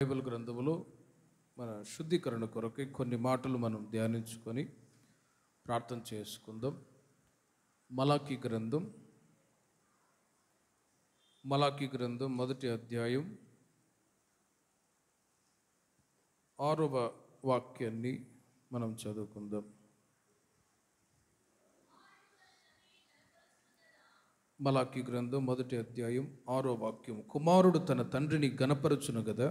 Bible గ్రంథములో మన శుద్ధీకరణ కొరకు కొన్ని మాటలు మనం ధ్యానించుకొని ప్రార్థన చేసుకుందాం మలాకి గ్రంథం మలాకి గ్రంథం మొదటి అధ్యాయం ఆరవ వాక్యాన్ని మనం చదువుకుందాం మలాకి గ్రంథం మొదటి అధ్యాయం ఆరో వాక్యం కుమారుడు తన తండ్రిని గనపరచును కదా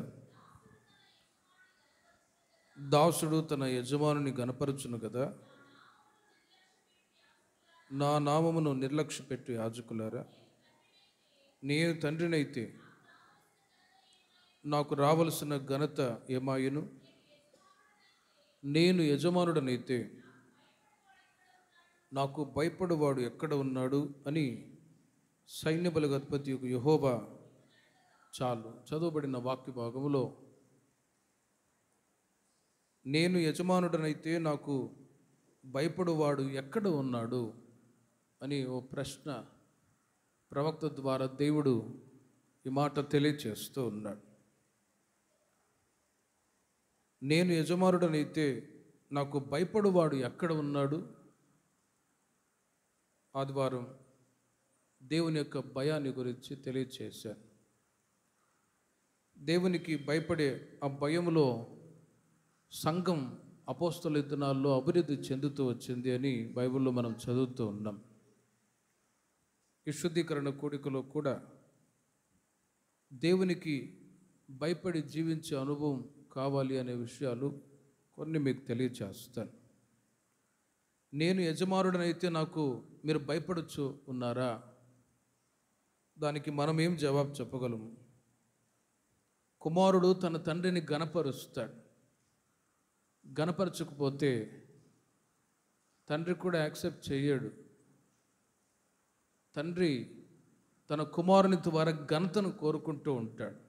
దాసుడు తన యజమానుని గనపరచును కదా నా నామమును నిర్లక్ష్య పెట్టి యాజకులారా నేను తండ్రినైతే నాకు రావలసిన ఘనత ఏమాయను నేను యజమానుడనైతే నాకు భయపడేవాడు ఎక్కడ ఉన్నాడు అని సైన్యబలగత్పతి యొక్క యహోబా చాలు చదువుబడిన వాక్య భాగంలో నేను యజమానుడనైతే నాకు భయపడువాడు ఎక్కడ ఉన్నాడు అని ఓ ప్రశ్న ప్రవక్త ద్వారా దేవుడు ఈ మాట తెలియచేస్తూ ఉన్నాడు నేను యజమానుడనైతే నాకు భయపడువాడు ఎక్కడ ఉన్నాడు ఆదివారం దేవుని యొక్క భయాన్ని గురించి తెలియచేశాను దేవునికి భయపడే ఆ భయంలో సంఘం అపోస్తల యుద్ధనాల్లో అభివృద్ధి చెందుతూ వచ్చింది అని బైబిల్లో మనం చదువుతూ ఉన్నాం విశుద్ధీకరణ కోడికలో కూడా దేవునికి భయపడి జీవించే అనుభవం కావాలి అనే విషయాలు కొన్ని మీకు తెలియచేస్తాను నేను యజమానుడనైతే నాకు మీరు భయపడచ్చు ఉన్నారా దానికి మనం ఏం జవాబు చెప్పగలము కుమారుడు తన తండ్రిని గణపరుస్తాడు గనపరచకపోతే తండ్రి కూడా యాక్సెప్ట్ చేయడు తండ్రి తన కుమారుని ద్వారా ఘనతను కోరుకుంటూ ఉంటాడు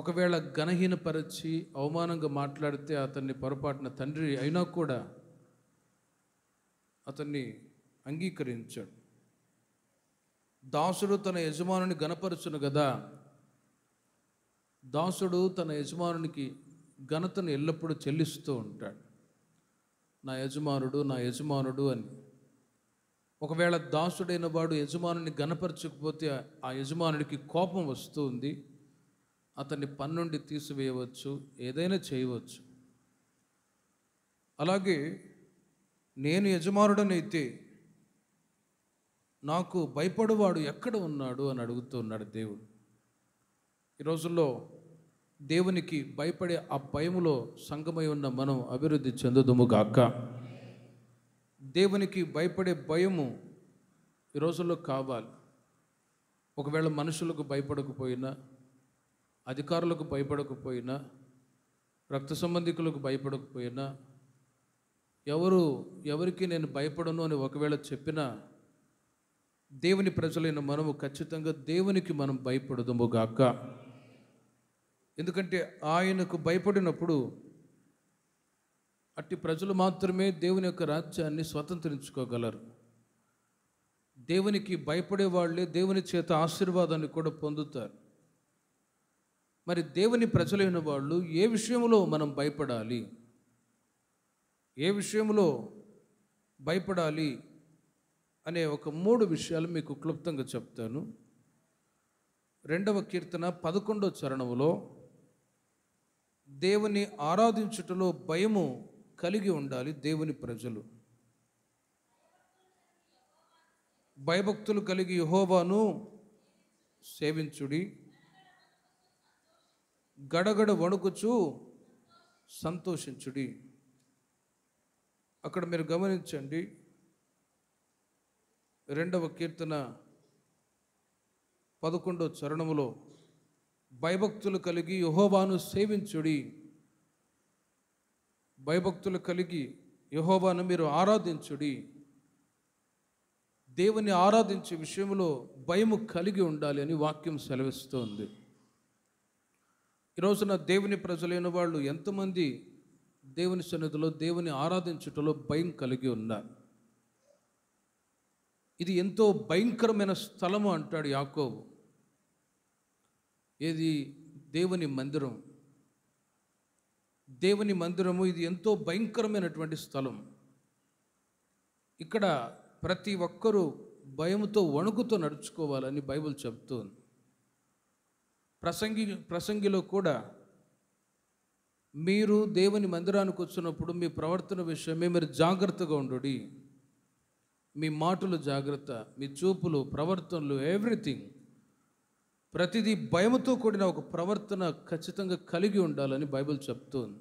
ఒకవేళ ఘనహీనపరచి అవమానంగా మాట్లాడితే అతన్ని పొరపాటున తండ్రి అయినా కూడా అతన్ని అంగీకరించాడు దాసుడు తన యజమానుని గనపరచును కదా దాసుడు తన యజమానునికి ఘనతను ఎల్లప్పుడూ చెల్లిస్తూ ఉంటాడు నా యజమానుడు నా యజమానుడు అని ఒకవేళ దాసుడైన వాడు యజమానుని గనపరచకపోతే ఆ యజమానుడికి కోపం వస్తుంది అతన్ని పన్నుండి తీసివేయవచ్చు ఏదైనా చేయవచ్చు అలాగే నేను యజమానుడనైతే నాకు భయపడువాడు ఎక్కడ ఉన్నాడు అని అడుగుతున్నాడు దేవుడు ఈ రోజుల్లో దేవునికి భయపడే ఆ భయములో సంగమై ఉన్న మనం అభివృద్ధి చెందుదుము కాక దేవునికి భయపడే భయము ఈ రోజుల్లో కావాలి ఒకవేళ మనుషులకు భయపడకపోయినా అధికారులకు భయపడకపోయినా రక్త సంబంధికులకు భయపడకపోయినా ఎవరు ఎవరికి నేను భయపడను అని ఒకవేళ చెప్పినా దేవుని ప్రజలైన మనము ఖచ్చితంగా దేవునికి మనం భయపడదుము గాక ఎందుకంటే ఆయనకు భయపడినప్పుడు అట్టి ప్రజలు మాత్రమే దేవుని యొక్క రాజ్యాన్ని స్వతంత్రించుకోగలరు దేవునికి భయపడే వాళ్ళే దేవుని చేత ఆశీర్వాదాన్ని కూడా పొందుతారు మరి దేవుని ప్రజలైన వాళ్ళు ఏ విషయంలో మనం భయపడాలి ఏ విషయంలో భయపడాలి అనే ఒక మూడు విషయాలు మీకు క్లుప్తంగా చెప్తాను రెండవ కీర్తన పదకొండో చరణంలో దేవుని ఆరాధించుటలో భయము కలిగి ఉండాలి దేవుని ప్రజలు భయభక్తులు కలిగి యహోవాను సేవించుడి గడగడ వణుకుచు సంతోషించుడి అక్కడ మీరు గమనించండి రెండవ కీర్తన పదకొండో చరణములో భయభక్తులు కలిగి యహోవాను సేవించుడి భయభక్తులు కలిగి యహోవాను మీరు ఆరాధించుడి దేవుని ఆరాధించే విషయంలో భయము కలిగి ఉండాలి అని వాక్యం సెలవిస్తోంది ఈరోజున దేవుని ప్రజలైన వాళ్ళు ఎంతమంది దేవుని సన్నిధిలో దేవుని ఆరాధించుటలో భయం కలిగి ఉన్నారు ఇది ఎంతో భయంకరమైన స్థలము అంటాడు యాకోబు ఇది దేవుని మందిరం దేవుని మందిరము ఇది ఎంతో భయంకరమైనటువంటి స్థలం ఇక్కడ ప్రతి ఒక్కరూ భయముతో వణుకుతో నడుచుకోవాలని బైబిల్ చెబుతుంది ప్రసంగి ప్రసంగిలో కూడా మీరు దేవుని మందిరానికి వచ్చినప్పుడు మీ ప్రవర్తన విషయమే మీరు జాగ్రత్తగా ఉండు మీ మాటలు జాగ్రత్త మీ చూపులు ప్రవర్తనలు ఎవ్రీథింగ్ ప్రతిదీ భయముతో కూడిన ఒక ప్రవర్తన ఖచ్చితంగా కలిగి ఉండాలని బైబిల్ చెప్తుంది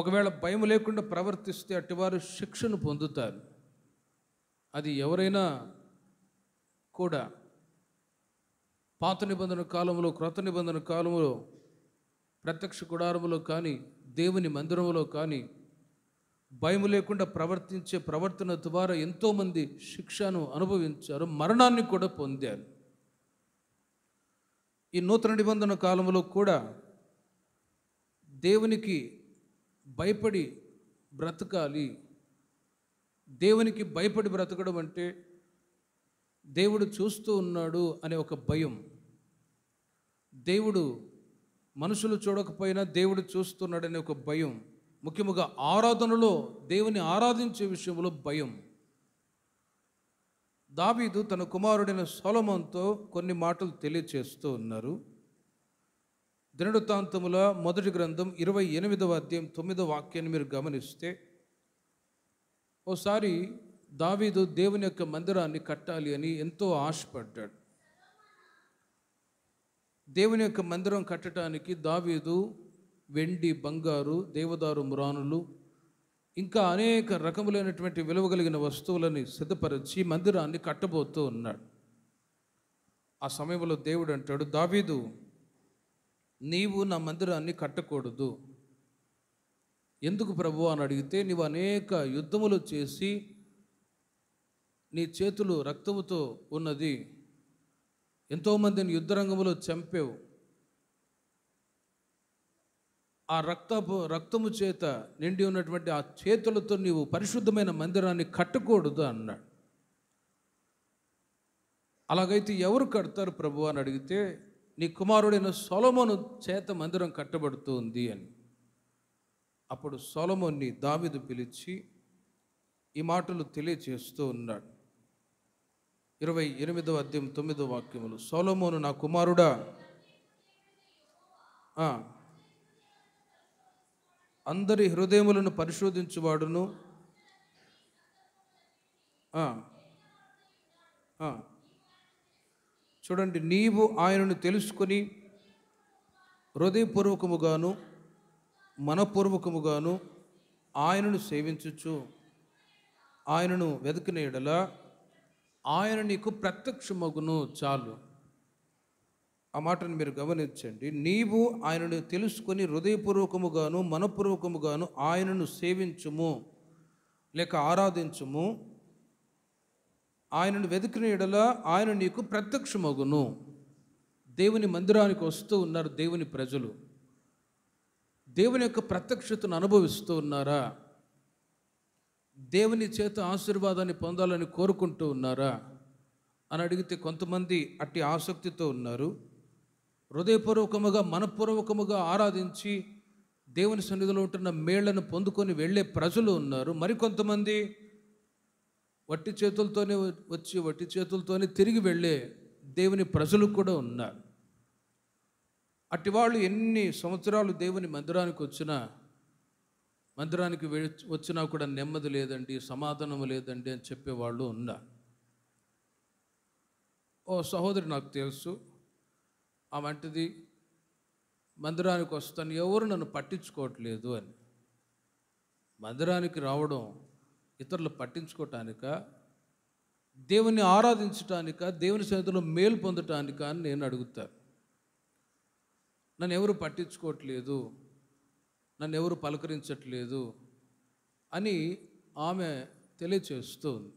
ఒకవేళ భయం లేకుండా ప్రవర్తిస్తే అటువారు శిక్షను పొందుతారు అది ఎవరైనా కూడా పాత నిబంధన కాలంలో క్రొత్త నిబంధన కాలంలో ప్రత్యక్ష గుడారంలో కానీ దేవుని మందిరంలో కానీ భయం లేకుండా ప్రవర్తించే ప్రవర్తన ద్వారా ఎంతోమంది శిక్షను అనుభవించారు మరణాన్ని కూడా పొందారు ఈ నూతన నిబంధన కాలంలో కూడా దేవునికి భయపడి బ్రతకాలి దేవునికి భయపడి బ్రతకడం అంటే దేవుడు చూస్తూ ఉన్నాడు అనే ఒక భయం దేవుడు మనుషులు చూడకపోయినా దేవుడు చూస్తున్నాడనే ఒక భయం ముఖ్యముగా ఆరాధనలో దేవుని ఆరాధించే విషయంలో భయం దావీదు తన కుమారుడైన సోలమంతో కొన్ని మాటలు తెలియచేస్తూ ఉన్నారు దినడుతాంతముల మొదటి గ్రంథం ఇరవై ఎనిమిదవ అధ్యాయం తొమ్మిదవ వాక్యాన్ని మీరు గమనిస్తే ఓసారి దావీదు దేవుని యొక్క మందిరాన్ని కట్టాలి అని ఎంతో ఆశపడ్డాడు దేవుని యొక్క మందిరం కట్టడానికి దావీదు వెండి బంగారు దేవదారు మురానులు ఇంకా అనేక రకములైనటువంటి విలువ కలిగిన వస్తువులని సిద్ధపరిచి మందిరాన్ని కట్టబోతూ ఉన్నాడు ఆ సమయంలో దేవుడు అంటాడు దావీదు నీవు నా మందిరాన్ని కట్టకూడదు ఎందుకు ప్రభు అని అడిగితే నీవు అనేక యుద్ధములు చేసి నీ చేతులు రక్తముతో ఉన్నది ఎంతోమందిని యుద్ధరంగంలో చంపావు ఆ రక్తపు రక్తము చేత నిండి ఉన్నటువంటి ఆ చేతులతో నీవు పరిశుద్ధమైన మందిరాన్ని కట్టకూడదు అన్నాడు అలాగైతే ఎవరు కడతారు ప్రభు అని అడిగితే నీ కుమారుడైన సొలమోను చేత మందిరం కట్టబడుతుంది అని అప్పుడు సొలమోన్ని దావిదు పిలిచి ఈ మాటలు తెలియచేస్తూ ఉన్నాడు ఇరవై ఎనిమిదవ అద్యం తొమ్మిదో వాక్యములు సోలోమోను నా కుమారుడా అందరి హృదయములను పరిశోధించువాడును చూడండి నీవు ఆయనను తెలుసుకొని హృదయపూర్వకముగాను మనపూర్వకముగాను ఆయనను సేవించచ్చు ఆయనను వెతికిన ఎడల ఆయన నీకు ప్రత్యక్షమగును చాలు ఆ మాటను మీరు గమనించండి నీవు ఆయనను తెలుసుకొని హృదయపూర్వకముగాను మనపూర్వకముగాను ఆయనను సేవించుము లేక ఆరాధించుము ఆయనను వెతికిన ఎడలా ఆయన నీకు ప్రత్యక్షమగును దేవుని మందిరానికి వస్తూ ఉన్నారు దేవుని ప్రజలు దేవుని యొక్క ప్రత్యక్షతను అనుభవిస్తూ ఉన్నారా దేవుని చేత ఆశీర్వాదాన్ని పొందాలని కోరుకుంటూ ఉన్నారా అని అడిగితే కొంతమంది అట్టి ఆసక్తితో ఉన్నారు హృదయపూర్వకముగా మనపూర్వకముగా ఆరాధించి దేవుని సన్నిధిలో ఉంటున్న మేళ్లను పొందుకొని వెళ్ళే ప్రజలు ఉన్నారు మరికొంతమంది వట్టి చేతులతోనే వచ్చి వట్టి చేతులతోనే తిరిగి వెళ్ళే దేవుని ప్రజలు కూడా ఉన్నారు అట్టి వాళ్ళు ఎన్ని సంవత్సరాలు దేవుని మందిరానికి వచ్చినా మందిరానికి వచ్చినా కూడా నెమ్మది లేదండి సమాధానం లేదండి అని చెప్పేవాళ్ళు ఉన్నారు ఓ సహోదరి నాకు తెలుసు ఆ వంటిది మందిరానికి వస్తాను ఎవరు నన్ను పట్టించుకోవట్లేదు అని మందిరానికి రావడం ఇతరులు పట్టించుకోవటానిక దేవుని ఆరాధించటానిక దేవుని సన్నిధిలో మేలు పొందటానిక అని నేను అడుగుతాను నన్ను ఎవరు పట్టించుకోవట్లేదు నన్ను ఎవరు పలకరించట్లేదు అని ఆమె తెలియచేస్తుంది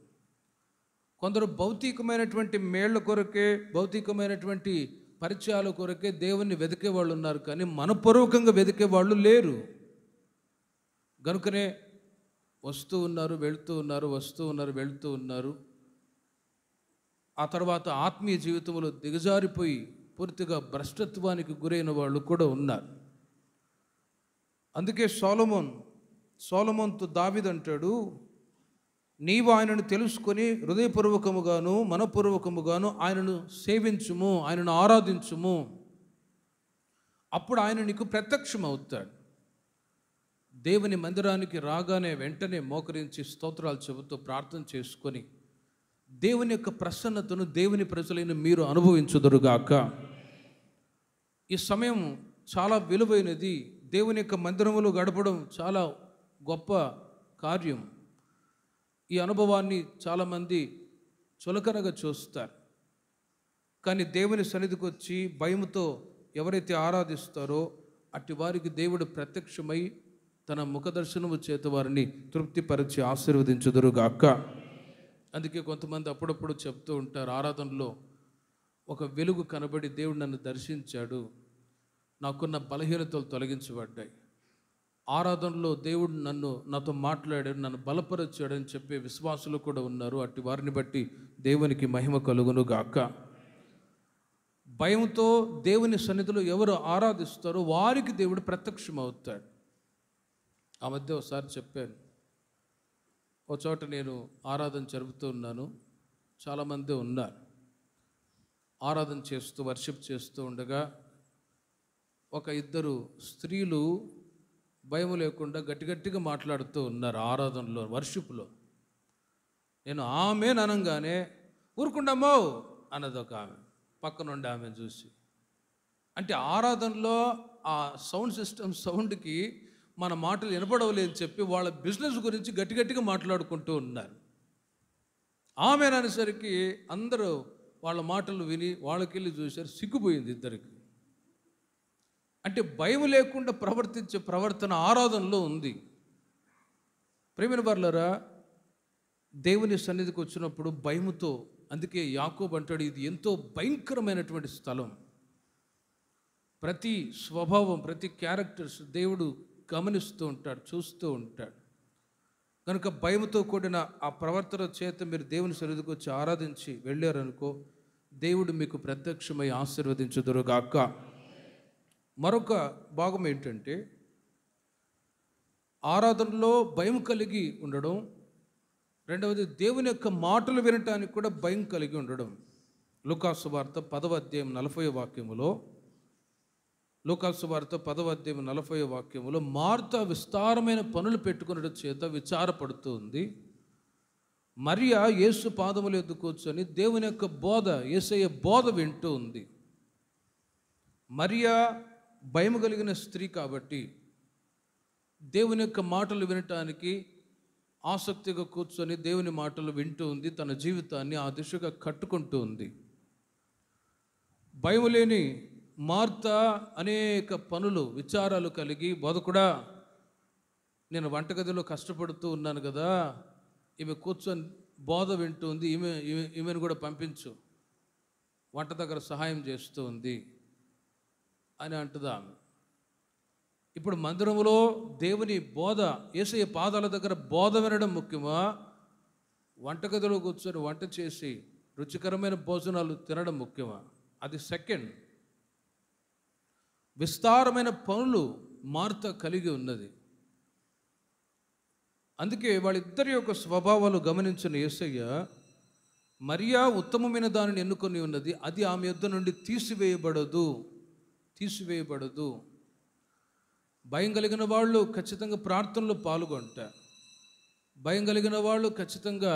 కొందరు భౌతికమైనటువంటి మేళ్ల కొరకే భౌతికమైనటువంటి పరిచయాల కొరకే దేవుణ్ణి వెతికే వాళ్ళు ఉన్నారు కానీ మనపూర్వకంగా వెతికే వాళ్ళు లేరు కనుకనే వస్తూ ఉన్నారు వెళుతూ ఉన్నారు వస్తూ ఉన్నారు వెళుతూ ఉన్నారు ఆ తర్వాత ఆత్మీయ జీవితంలో దిగజారిపోయి పూర్తిగా భ్రష్టత్వానికి గురైన వాళ్ళు కూడా ఉన్నారు అందుకే సోలమోన్ సోలమోన్తో దావిదంటాడు నీవు ఆయనను తెలుసుకొని హృదయపూర్వకముగాను మనపూర్వకముగాను ఆయనను సేవించుము ఆయనను ఆరాధించుము అప్పుడు ఆయన నీకు ప్రత్యక్షం అవుతాడు దేవుని మందిరానికి రాగానే వెంటనే మోకరించి స్తోత్రాలు చెబుతూ ప్రార్థన చేసుకొని దేవుని యొక్క ప్రసన్నతను దేవుని ప్రజలైన మీరు అనుభవించుదురుగాక ఈ సమయం చాలా విలువైనది దేవుని యొక్క మందిరములు గడపడం చాలా గొప్ప కార్యం ఈ అనుభవాన్ని చాలామంది చులకనగా చూస్తారు కానీ దేవుని సన్నిధికి వచ్చి భయంతో ఎవరైతే ఆరాధిస్తారో అట్టి వారికి దేవుడు ప్రత్యక్షమై తన ముఖదర్శనము చేత వారిని తృప్తిపరిచి గాక అందుకే కొంతమంది అప్పుడప్పుడు చెప్తూ ఉంటారు ఆరాధనలో ఒక వెలుగు కనబడి దేవుడు నన్ను దర్శించాడు నాకున్న బలహీనతలు తొలగించబడ్డాయి ఆరాధనలో దేవుడు నన్ను నాతో మాట్లాడాడు నన్ను బలపరచాడని చెప్పే విశ్వాసులు కూడా ఉన్నారు అట్టి వారిని బట్టి దేవునికి మహిమ కలుగును గాక భయంతో దేవుని సన్నిధిలో ఎవరు ఆరాధిస్తారో వారికి దేవుడు ప్రత్యక్షమవుతాడు ఆ మధ్య ఒకసారి చెప్పాను ఒక చోట నేను ఆరాధన జరుపుతూ ఉన్నాను చాలామంది ఉన్నారు ఆరాధన చేస్తూ వర్షిప్ చేస్తూ ఉండగా ఒక ఇద్దరు స్త్రీలు భయం లేకుండా గట్టి గట్టిగా మాట్లాడుతూ ఉన్నారు ఆరాధనలో వర్షిప్లో నేను ఆమె అనగానే ఊరుకుండమ్మో అన్నది ఒక ఆమె పక్కనుండి ఆమె చూసి అంటే ఆరాధనలో ఆ సౌండ్ సిస్టమ్ సౌండ్కి మన మాటలు వినపడవలేదని చెప్పి వాళ్ళ బిజినెస్ గురించి గట్టి గట్టిగా మాట్లాడుకుంటూ ఉన్నారు ఆమె అనేసరికి అందరూ వాళ్ళ మాటలు విని వాళ్ళకెళ్ళి చూశారు సిగ్గుపోయింది ఇద్దరికి అంటే భయం లేకుండా ప్రవర్తించే ప్రవర్తన ఆరాధనలో ఉంది ప్రేమిన బర్లరా దేవుని సన్నిధికి వచ్చినప్పుడు భయముతో అందుకే యాకోబ్ అంటాడు ఇది ఎంతో భయంకరమైనటువంటి స్థలం ప్రతి స్వభావం ప్రతి క్యారెక్టర్స్ దేవుడు గమనిస్తూ ఉంటాడు చూస్తూ ఉంటాడు కనుక భయంతో కూడిన ఆ ప్రవర్తన చేత మీరు దేవుని సన్నిధికి వచ్చి ఆరాధించి వెళ్ళారనుకో దేవుడు మీకు ప్రత్యక్షమై ఆశీర్వదించుదురుగాక మరొక భాగం ఏంటంటే ఆరాధనలో భయం కలిగి ఉండడం రెండవది దేవుని యొక్క మాటలు వినటానికి కూడా భయం కలిగి ఉండడం లుకాసు వార్త పదవ అధ్యాయం నలభై వాక్యములో లుకాసు వార్త పదవ అధ్యాయం నలభై వాక్యములో మార్త విస్తారమైన పనులు పెట్టుకున్న చేత విచారపడుతుంది మరియా యేసు పాదములు ఎదుకొచ్చని దేవుని యొక్క బోధ ఏసయ్య బోధ వింటూ ఉంది మరియా భయం కలిగిన స్త్రీ కాబట్టి దేవుని యొక్క మాటలు వినటానికి ఆసక్తిగా కూర్చొని దేవుని మాటలు వింటూ ఉంది తన జీవితాన్ని ఆ దిశగా కట్టుకుంటూ ఉంది భయం లేని మార్త అనేక పనులు విచారాలు కలిగి బోధకుడా నేను వంటగదిలో కష్టపడుతూ ఉన్నాను కదా ఈమె కూర్చొని బోధ వింటుంది ఈమె ఈమెను కూడా పంపించు వంట దగ్గర సహాయం చేస్తూ ఉంది అని అంటుంది ఆమె ఇప్పుడు మందిరంలో దేవుని బోధ ఏసీ పాదాల దగ్గర బోధ వినడం ముఖ్యమా వంటగదిలో కూర్చొని వంట చేసి రుచికరమైన భోజనాలు తినడం ముఖ్యమా అది సెకండ్ విస్తారమైన పనులు మార్త కలిగి ఉన్నది అందుకే వాళ్ళిద్దరి యొక్క స్వభావాలు గమనించిన యేసయ్య మరియా ఉత్తమమైన దానిని ఎన్నుకొని ఉన్నది అది ఆమె యుద్ధ నుండి తీసివేయబడదు తీసివేయబడదు భయం కలిగిన వాళ్ళు ఖచ్చితంగా ప్రార్థనలో పాల్గొంటారు భయం కలిగిన వాళ్ళు ఖచ్చితంగా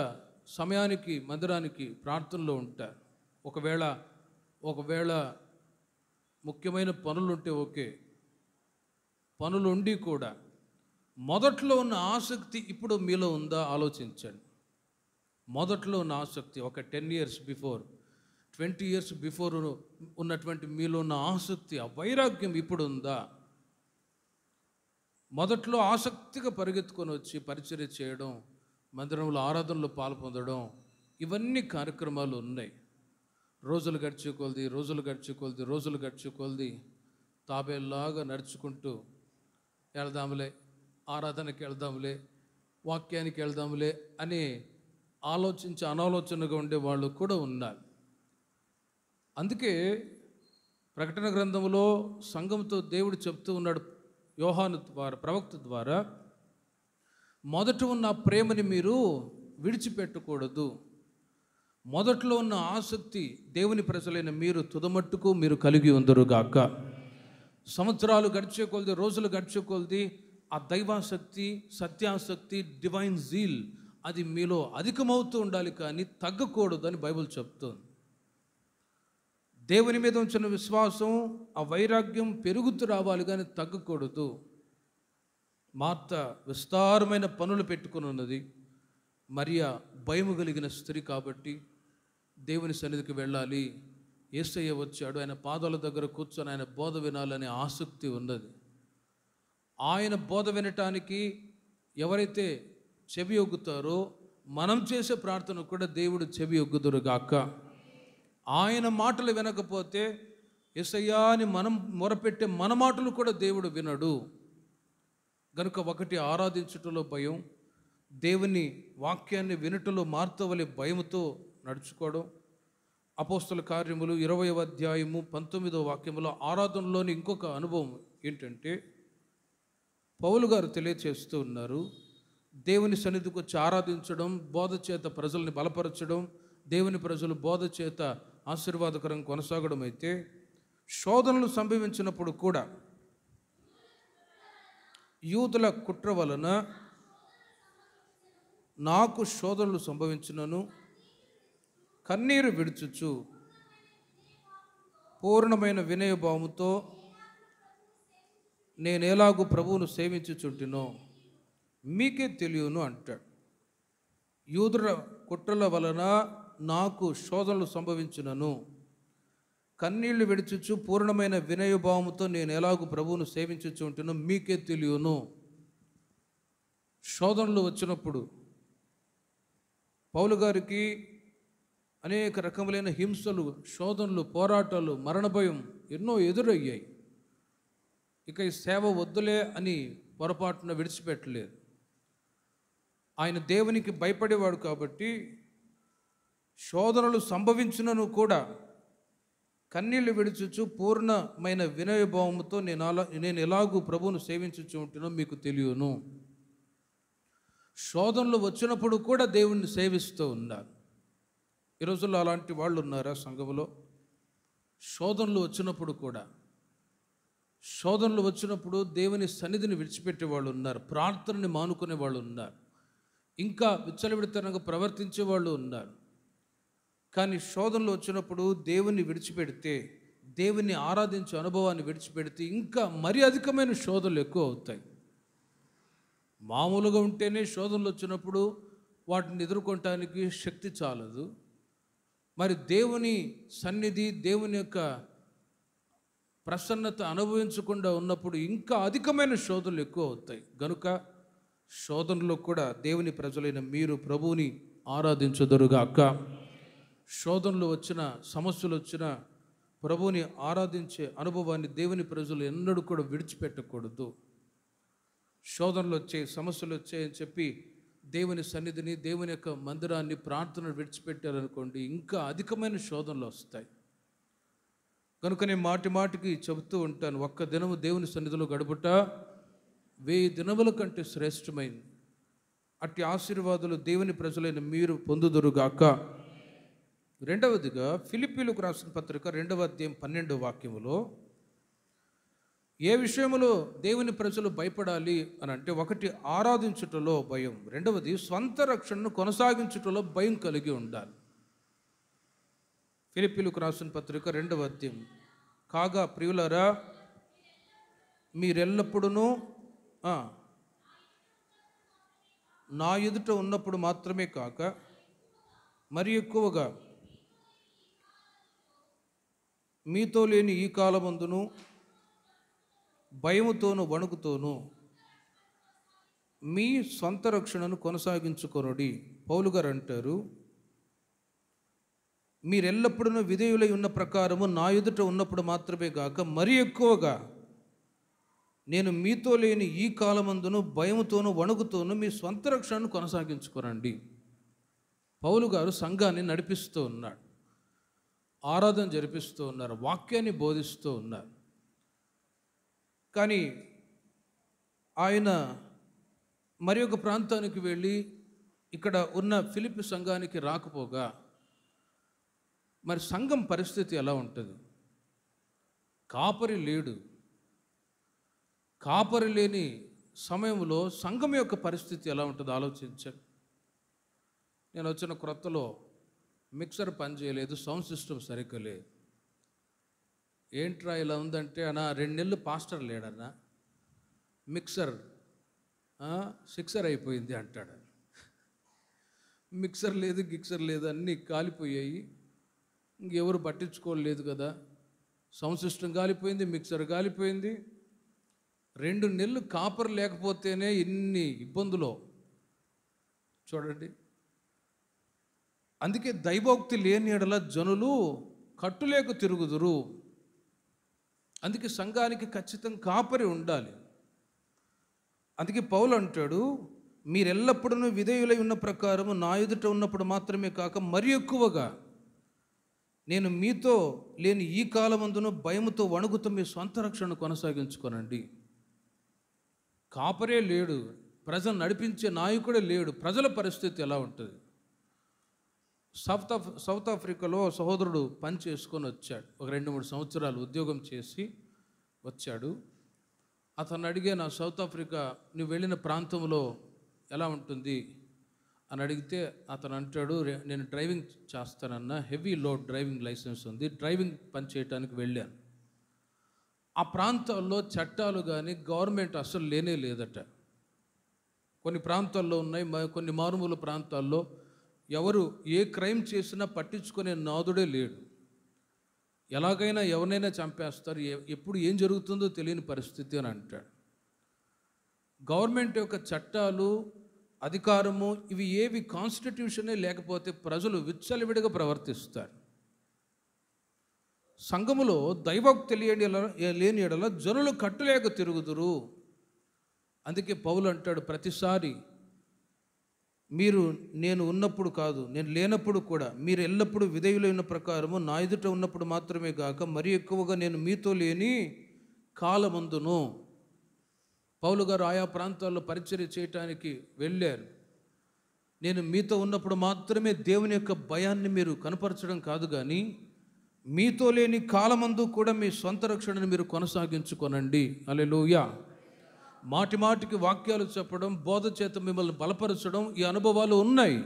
సమయానికి మందిరానికి ప్రార్థనలో ఉంటారు ఒకవేళ ఒకవేళ ముఖ్యమైన పనులుంటే ఓకే పనులుండి కూడా మొదట్లో ఉన్న ఆసక్తి ఇప్పుడు మీలో ఉందా ఆలోచించండి మొదట్లో ఉన్న ఆసక్తి ఒక ten years before twenty years before ఉన్నటువంటి మీలో ఉన్న ఆసక్తి ఆ వైరాగ్యం ఇప్పుడు ఉందా మొదట్లో ఆసక్తిగా పరిగెత్తుకొని వచ్చి పరిచర్య చేయడం మందిరంలో ఆరాధనలో పాల్పొందడం ఇవన్నీ కార్యక్రమాలు ఉన్నాయి రోజులు గడిచే రోజులు గడిచే రోజులు గడిచే కొలది తాబేలాగా నడుచుకుంటూ వెళదాములే ఆరాధనకి వెళదాములే వాక్యానికి వెళదాములే అని ఆలోచించి అనాలోచనగా ఉండే వాళ్ళు కూడా ఉన్నారు అందుకే ప్రకటన గ్రంథంలో సంఘంతో దేవుడు చెప్తూ ఉన్నాడు యోహాను ద్వారా ప్రవక్త ద్వారా మొదట ఉన్న ప్రేమని మీరు విడిచిపెట్టకూడదు మొదట్లో ఉన్న ఆసక్తి దేవుని ప్రజలైన మీరు తుదమట్టుకు మీరు కలిగి ఉందరు గాక సంవత్సరాలు గడిచే కొలది రోజులు గడిచే కొలది ఆ దైవాసక్తి సత్యాసక్తి డివైన్ జీల్ అది మీలో అధికమవుతూ ఉండాలి కానీ తగ్గకూడదు అని బైబిల్ చెప్తుంది దేవుని మీద ఉంచిన విశ్వాసం ఆ వైరాగ్యం పెరుగుతూ రావాలి కానీ తగ్గకూడదు మార్త విస్తారమైన పనులు పెట్టుకుని ఉన్నది మరియా భయము కలిగిన స్త్రీ కాబట్టి దేవుని సన్నిధికి వెళ్ళాలి ఏసయ్య వచ్చాడు ఆయన పాదాల దగ్గర కూర్చొని ఆయన బోధ వినాలనే ఆసక్తి ఉన్నది ఆయన బోధ వినటానికి ఎవరైతే చెవి ఒగ్గుతారో మనం చేసే ప్రార్థన కూడా దేవుడు చెవి ఒగ్గుదురుగాక ఆయన మాటలు వినకపోతే ఎస్ఐయా అని మనం మొరపెట్టే మన మాటలు కూడా దేవుడు వినడు గనుక ఒకటి ఆరాధించటంలో భయం దేవుని వాక్యాన్ని వినటంలో మార్తవలే భయముతో నడుచుకోవడం అపోస్తుల కార్యములు ఇరవై అధ్యాయము పంతొమ్మిదవ వాక్యములో ఆరాధనలోని ఇంకొక అనుభవం ఏంటంటే పౌలు గారు తెలియచేస్తూ ఉన్నారు దేవుని సన్నిధికి వచ్చి ఆరాధించడం బోధ చేత ప్రజల్ని బలపరచడం దేవుని ప్రజలు బోధ చేత ఆశీర్వాదకరం కొనసాగడం అయితే శోధనలు సంభవించినప్పుడు కూడా యూదుల కుట్ర వలన నాకు శోధనలు సంభవించినను కన్నీరు విడుచుచు పూర్ణమైన వినయభావంతో నేను ఎలాగూ ప్రభువును సేవించుచుంటినో మీకే తెలియను అంటాడు యూదుల కుట్రల వలన నాకు శోధనలు సంభవించునను కన్నీళ్లు విడిచుచు పూర్ణమైన వినయభావముతో నేను ఎలాగూ ప్రభువును సేవించుచు ఉంటానో మీకే తెలియను శోధనలు వచ్చినప్పుడు పౌలు గారికి అనేక రకములైన హింసలు శోధనలు పోరాటాలు మరణ భయం ఎన్నో ఎదురయ్యాయి ఇక ఈ సేవ వద్దులే అని పొరపాటున విడిచిపెట్టలేదు ఆయన దేవునికి భయపడేవాడు కాబట్టి శోధనలు సంభవించినను కూడా కన్నీళ్లు విడుచుచు పూర్ణమైన వినయభావంతో నేను అలా నేను ఎలాగూ ప్రభువును సేవించుచు ఉంటానో మీకు తెలియను శోధనలు వచ్చినప్పుడు కూడా దేవుణ్ణి సేవిస్తూ ఉన్నారు ఈ రోజుల్లో అలాంటి వాళ్ళు ఉన్నారా సంఘంలో శోధనలు వచ్చినప్పుడు కూడా శోధనలు వచ్చినప్పుడు దేవుని సన్నిధిని విడిచిపెట్టే వాళ్ళు ఉన్నారు ప్రార్థనని మానుకునే వాళ్ళు ఉన్నారు ఇంకా విచ్చలవిడితనంగా ప్రవర్తించే వాళ్ళు ఉన్నారు కానీ శోధనలు వచ్చినప్పుడు దేవుని విడిచిపెడితే దేవుని ఆరాధించే అనుభవాన్ని విడిచిపెడితే ఇంకా మరి అధికమైన శోధనలు ఎక్కువ అవుతాయి మామూలుగా ఉంటేనే శోధనలు వచ్చినప్పుడు వాటిని ఎదుర్కొనటానికి శక్తి చాలదు మరి దేవుని సన్నిధి దేవుని యొక్క ప్రసన్నత అనుభవించకుండా ఉన్నప్పుడు ఇంకా అధికమైన శోధనలు ఎక్కువ అవుతాయి గనుక శోధనలో కూడా దేవుని ప్రజలైన మీరు ప్రభువుని ఆరాధించదరుగా అక్క శోధనలు వచ్చిన సమస్యలు వచ్చిన ప్రభువుని ఆరాధించే అనుభవాన్ని దేవుని ప్రజలు ఎన్నడూ కూడా విడిచిపెట్టకూడదు శోధనలు వచ్చే సమస్యలు వచ్చాయని చెప్పి దేవుని సన్నిధిని దేవుని యొక్క మందిరాన్ని ప్రార్థన విడిచిపెట్టారనుకోండి ఇంకా అధికమైన శోధనలు వస్తాయి కనుక నేను మాటి మాటికి చెబుతూ ఉంటాను ఒక్క దినము దేవుని సన్నిధిలో గడుపుట వెయ్యి దినముల కంటే శ్రేష్టమైంది అట్టి ఆశీర్వాదులు దేవుని ప్రజలైన మీరు పొందుదురుగాక రెండవదిగా ఫిలిపీలకు రాసిన పత్రిక రెండవ అధ్యాయం పన్నెండు వాక్యములో ఏ విషయంలో దేవుని ప్రజలు భయపడాలి అని అంటే ఒకటి ఆరాధించుటలో భయం రెండవది స్వంత రక్షణను కొనసాగించుటలో భయం కలిగి ఉండాలి ఫిలిపీలకు రాసిన పత్రిక రెండవ అధ్యాయం కాగా ప్రియులరా మీరెల్లప్పుడూ నా ఎదుట ఉన్నప్పుడు మాత్రమే కాక మరి ఎక్కువగా మీతో లేని ఈ కాలమందును భయముతోనూ వణుకుతోనూ మీ సొంత రక్షణను కొనసాగించుకొనుడి పౌలు గారు అంటారు మీరెల్లప్పుడూ విధేయులై ఉన్న ప్రకారము నా ఎదుట ఉన్నప్పుడు మాత్రమే కాక మరీ ఎక్కువగా నేను మీతో లేని ఈ కాలమందును భయముతోనూ వణుకుతోనూ మీ స్వంత రక్షణను కొనసాగించుకోరండి పౌలు గారు సంఘాన్ని నడిపిస్తూ ఉన్నాడు ఆరాధన జరిపిస్తూ ఉన్నారు వాక్యాన్ని బోధిస్తూ ఉన్నారు కానీ ఆయన మరి ఒక ప్రాంతానికి వెళ్ళి ఇక్కడ ఉన్న ఫిలిప్ సంఘానికి రాకపోగా మరి సంఘం పరిస్థితి ఎలా ఉంటుంది కాపరి లేడు కాపరి లేని సమయంలో సంఘం యొక్క పరిస్థితి ఎలా ఉంటుందో ఆలోచించండి నేను వచ్చిన క్రొత్తలో మిక్సర్ పనిచేయలేదు సౌండ్ సిస్టమ్ సరిగ్గా లేదు ఏంట్రా ఇలా ఉందంటే అన్న రెండు నెలలు పాస్టర్ లేడన్న మిక్సర్ సిక్సర్ అయిపోయింది అంటాడు మిక్సర్ లేదు గిక్సర్ లేదు అన్నీ కాలిపోయాయి ఇంకెవరు పట్టించుకోలేదు కదా సౌండ్ సిస్టమ్ కాలిపోయింది మిక్సర్ కాలిపోయింది రెండు నెలలు కాపర్ లేకపోతేనే ఇన్ని ఇబ్బందులు చూడండి అందుకే దైవోక్తి లేని ఎడల జనులు కట్టులేక తిరుగుదురు అందుకే సంఘానికి ఖచ్చితంగా కాపరి ఉండాలి అందుకే పౌలు అంటాడు మీరెల్లప్పుడూ విధేయులై ఉన్న ప్రకారము నా ఎదుట ఉన్నప్పుడు మాత్రమే కాక మరి ఎక్కువగా నేను మీతో లేని ఈ కాలమందును భయముతో వణుకుతూ మీ సొంత రక్షణ కొనసాగించుకోనండి కాపరే లేడు ప్రజలు నడిపించే నాయకుడే లేడు ప్రజల పరిస్థితి ఎలా ఉంటుంది సౌత్ ఆఫ్ సౌత్ ఆఫ్రికాలో సహోదరుడు పని చేసుకొని వచ్చాడు ఒక రెండు మూడు సంవత్సరాలు ఉద్యోగం చేసి వచ్చాడు అతను అడిగే నా సౌత్ ఆఫ్రికా నువ్వు వెళ్ళిన ప్రాంతంలో ఎలా ఉంటుంది అని అడిగితే అతను అంటాడు నేను డ్రైవింగ్ చేస్తానన్న హెవీ లోడ్ డ్రైవింగ్ లైసెన్స్ ఉంది డ్రైవింగ్ పని చేయడానికి వెళ్ళాను ఆ ప్రాంతాల్లో చట్టాలు కానీ గవర్నమెంట్ అసలు లేనే లేదట కొన్ని ప్రాంతాల్లో ఉన్నాయి కొన్ని మారుమూల ప్రాంతాల్లో ఎవరు ఏ క్రైమ్ చేసినా పట్టించుకునే నాదుడే లేడు ఎలాగైనా ఎవరినైనా చంపేస్తారు ఎప్పుడు ఏం జరుగుతుందో తెలియని పరిస్థితి అని అంటాడు గవర్నమెంట్ యొక్క చట్టాలు అధికారము ఇవి ఏవి కాన్స్టిట్యూషనే లేకపోతే ప్రజలు విచ్చలవిడిగా ప్రవర్తిస్తారు సంఘములో దైవకు తెలియని లేని ఎడల జనులు కట్టులేక తిరుగుదురు అందుకే పౌలు అంటాడు ప్రతిసారి మీరు నేను ఉన్నప్పుడు కాదు నేను లేనప్పుడు కూడా మీరు ఎల్లప్పుడూ విధేయులైన ప్రకారము నా ఎదుట ఉన్నప్పుడు మాత్రమే కాక మరి ఎక్కువగా నేను మీతో లేని కాలమందును పౌలు గారు ఆయా ప్రాంతాల్లో పరిచర్య చేయటానికి వెళ్ళారు నేను మీతో ఉన్నప్పుడు మాత్రమే దేవుని యొక్క భయాన్ని మీరు కనపరచడం కాదు కానీ మీతో లేని కాలమందు కూడా మీ సొంత రక్షణను మీరు కొనసాగించుకొనండి అలెలుయా మాటి మాటికి వాక్యాలు చెప్పడం బోధ చేత మిమ్మల్ని బలపరచడం ఈ అనుభవాలు ఉన్నాయి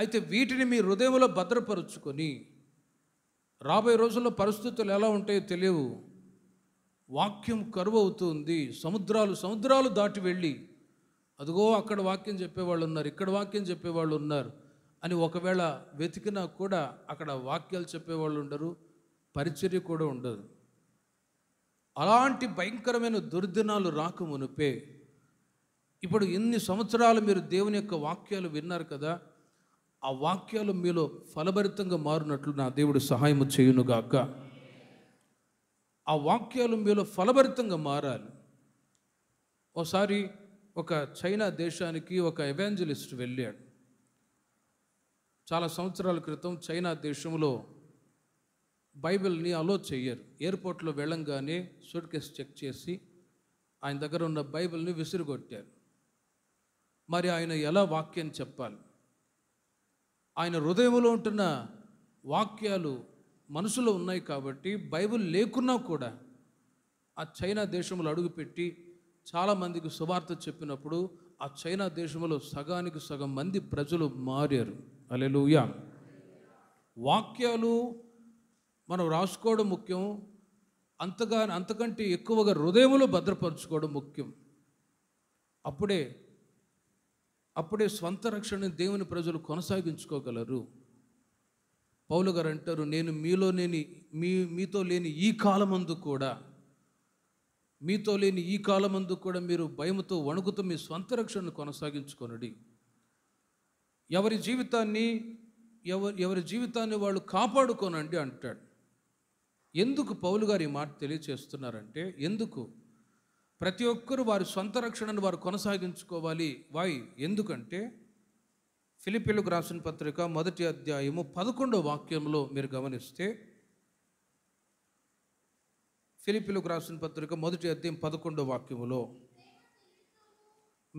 అయితే వీటిని మీ హృదయంలో భద్రపరుచుకొని రాబోయే రోజుల్లో పరిస్థితులు ఎలా ఉంటాయో తెలియవు వాక్యం కరువు అవుతుంది సముద్రాలు సముద్రాలు దాటి వెళ్ళి అదిగో అక్కడ వాక్యం చెప్పేవాళ్ళు ఉన్నారు ఇక్కడ వాక్యం చెప్పేవాళ్ళు ఉన్నారు అని ఒకవేళ వెతికినా కూడా అక్కడ వాక్యాలు చెప్పేవాళ్ళు ఉండరు పరిచర్య కూడా ఉండదు అలాంటి భయంకరమైన దుర్దినాలు మునిపే ఇప్పుడు ఎన్ని సంవత్సరాలు మీరు దేవుని యొక్క వాక్యాలు విన్నారు కదా ఆ వాక్యాలు మీలో ఫలభరితంగా మారినట్లు నా దేవుడు సహాయం చేయునుగాక ఆ వాక్యాలు మీలో ఫలభరితంగా మారాలి ఒకసారి ఒక చైనా దేశానికి ఒక ఎవాంజలిస్ట్ వెళ్ళాడు చాలా సంవత్సరాల క్రితం చైనా దేశంలో బైబిల్ని అలో చేయరు ఎయిర్పోర్ట్లో వెళ్ళంగానే సూట్ కేసు చెక్ చేసి ఆయన దగ్గర ఉన్న బైబిల్ని విసిరుగొట్టారు మరి ఆయన ఎలా వాక్యం చెప్పాలి ఆయన హృదయంలో ఉంటున్న వాక్యాలు మనసులో ఉన్నాయి కాబట్టి బైబిల్ లేకున్నా కూడా ఆ చైనా దేశంలో అడుగుపెట్టి చాలామందికి సువార్త చెప్పినప్పుడు ఆ చైనా దేశంలో సగానికి సగం మంది ప్రజలు మారారు అలెలుయా వాక్యాలు మనం రాసుకోవడం ముఖ్యం అంతగా అంతకంటే ఎక్కువగా హృదయములు భద్రపరచుకోవడం ముఖ్యం అప్పుడే అప్పుడే స్వంత రక్షణ దేవుని ప్రజలు కొనసాగించుకోగలరు పౌలు గారు అంటారు నేను మీలో లేని మీ మీతో లేని ఈ కాలమందు కూడా మీతో లేని ఈ కాలమందు కూడా మీరు భయముతో వణుకుతూ మీ స్వంత రక్షణను కొనసాగించుకొనడి ఎవరి జీవితాన్ని ఎవరి ఎవరి జీవితాన్ని వాళ్ళు కాపాడుకోనండి అంటాడు ఎందుకు పౌలు గారు ఈ మాట తెలియచేస్తున్నారంటే ఎందుకు ప్రతి ఒక్కరూ వారి సొంత రక్షణను వారు కొనసాగించుకోవాలి వాయ్ ఎందుకంటే ఫిలిపిలకు రాసిన పత్రిక మొదటి అధ్యాయము పదకొండో వాక్యంలో మీరు గమనిస్తే ఫిలిపిలకు రాసిన పత్రిక మొదటి అధ్యాయం పదకొండో వాక్యములో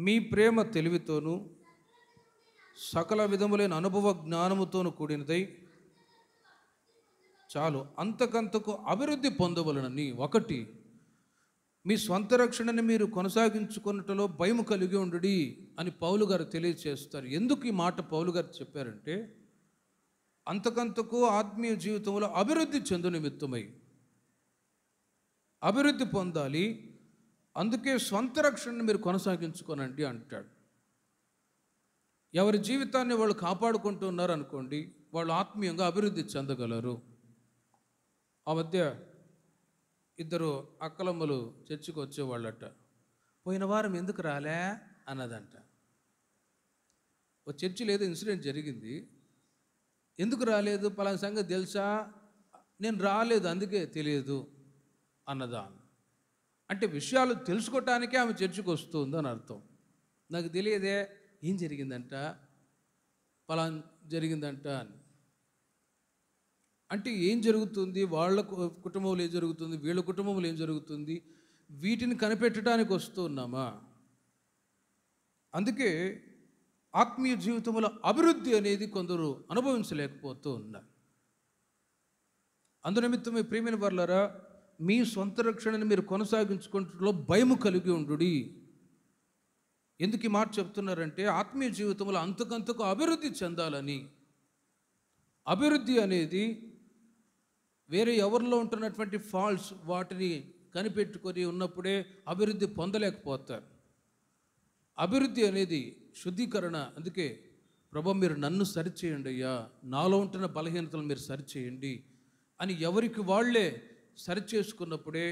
మీ ప్రేమ తెలివితోనూ సకల విధములైన అనుభవ జ్ఞానముతోనూ కూడినదై చాలు అంతకంతకు అభివృద్ధి పొందవలనని ఒకటి మీ స్వంత రక్షణని మీరు కొనసాగించుకున్నటలో భయం కలిగి ఉండుడి అని పౌలు గారు తెలియచేస్తారు ఎందుకు ఈ మాట పౌలు గారు చెప్పారంటే అంతకంతకు ఆత్మీయ జీవితంలో అభివృద్ధి చెందు నిమిత్తమై అభివృద్ధి పొందాలి అందుకే స్వంత రక్షణను మీరు కొనసాగించుకోనండి అంటాడు ఎవరి జీవితాన్ని వాళ్ళు కాపాడుకుంటున్నారు అనుకోండి వాళ్ళు ఆత్మీయంగా అభివృద్ధి చెందగలరు ఆ మధ్య ఇద్దరు అక్కలమ్మలు చర్చికి వచ్చేవాళ్ళట పోయిన వారం ఎందుకు రాలే అన్నదంట ఓ చర్చి లేదు ఇన్సిడెంట్ జరిగింది ఎందుకు రాలేదు పలానా సంగతి తెలుసా నేను రాలేదు అందుకే తెలియదు అన్నదా అంటే విషయాలు తెలుసుకోవటానికే ఆమె చర్చికి అని అర్థం నాకు తెలియదే ఏం జరిగిందంట పలాన్ జరిగిందంట అని అంటే ఏం జరుగుతుంది వాళ్ళ కుటుంబంలో ఏం జరుగుతుంది వీళ్ళ కుటుంబంలో ఏం జరుగుతుంది వీటిని కనిపెట్టడానికి వస్తున్నామా అందుకే ఆత్మీయ జీవితంలో అభివృద్ధి అనేది కొందరు అనుభవించలేకపోతూ ఉన్నారు అందునిమిత్తమే ప్రేమిన వర్లరా మీ సొంత రక్షణను మీరు కొనసాగించుకుంటలో భయము కలిగి ఉండుడి ఎందుకు ఈ మాట చెప్తున్నారంటే ఆత్మీయ జీవితంలో అంతకంతకు అభివృద్ధి చెందాలని అభివృద్ధి అనేది వేరే ఎవరిలో ఉంటున్నటువంటి ఫాల్ట్స్ వాటిని కనిపెట్టుకొని ఉన్నప్పుడే అభివృద్ధి పొందలేకపోతారు అభివృద్ధి అనేది శుద్ధీకరణ అందుకే ప్రభు మీరు నన్ను సరిచేయండి అయ్యా నాలో ఉంటున్న బలహీనతలు మీరు సరిచేయండి అని ఎవరికి వాళ్లే సరిచేసుకున్నప్పుడే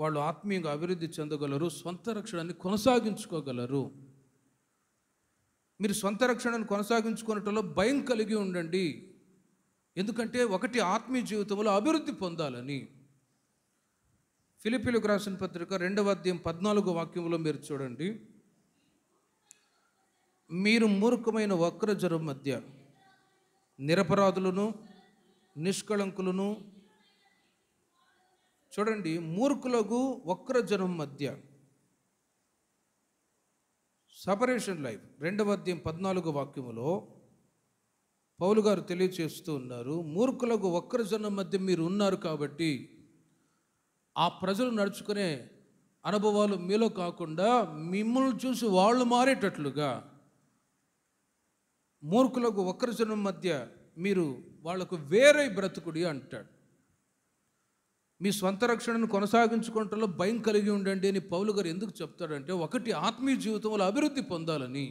వాళ్ళు ఆత్మీయంగా అభివృద్ధి చెందగలరు సొంత రక్షణని కొనసాగించుకోగలరు మీరు సొంత రక్షణను కొనసాగించుకున్నట్లో భయం కలిగి ఉండండి ఎందుకంటే ఒకటి ఆత్మీయ జీవితంలో అభివృద్ధి పొందాలని ఫిలిపిలకు రాసిన పత్రిక రెండవ అధ్యాయం పద్నాలుగు వాక్యంలో మీరు చూడండి మీరు మూర్ఖమైన వక్రజ్వరం మధ్య నిరపరాధులను నిష్కళంకులను చూడండి మూర్ఖులకు వక్రజనం మధ్య సపరేషన్ లైఫ్ రెండవ అధ్యాయం పద్నాలుగు వాక్యములో పౌలు గారు తెలియచేస్తూ ఉన్నారు మూర్ఖులకు ఒక్కరి జనం మధ్య మీరు ఉన్నారు కాబట్టి ఆ ప్రజలు నడుచుకునే అనుభవాలు మీలో కాకుండా మిమ్మల్ని చూసి వాళ్ళు మారేటట్లుగా మూర్ఖులకు ఒక్కరి జనం మధ్య మీరు వాళ్లకు వేరే బ్రతుకుడి అంటాడు మీ స్వంత రక్షణను కొనసాగించుకుంటలో భయం కలిగి ఉండండి అని పౌలు గారు ఎందుకు చెప్తాడంటే ఒకటి ఆత్మీయ జీవితంలో అభివృద్ధి పొందాలని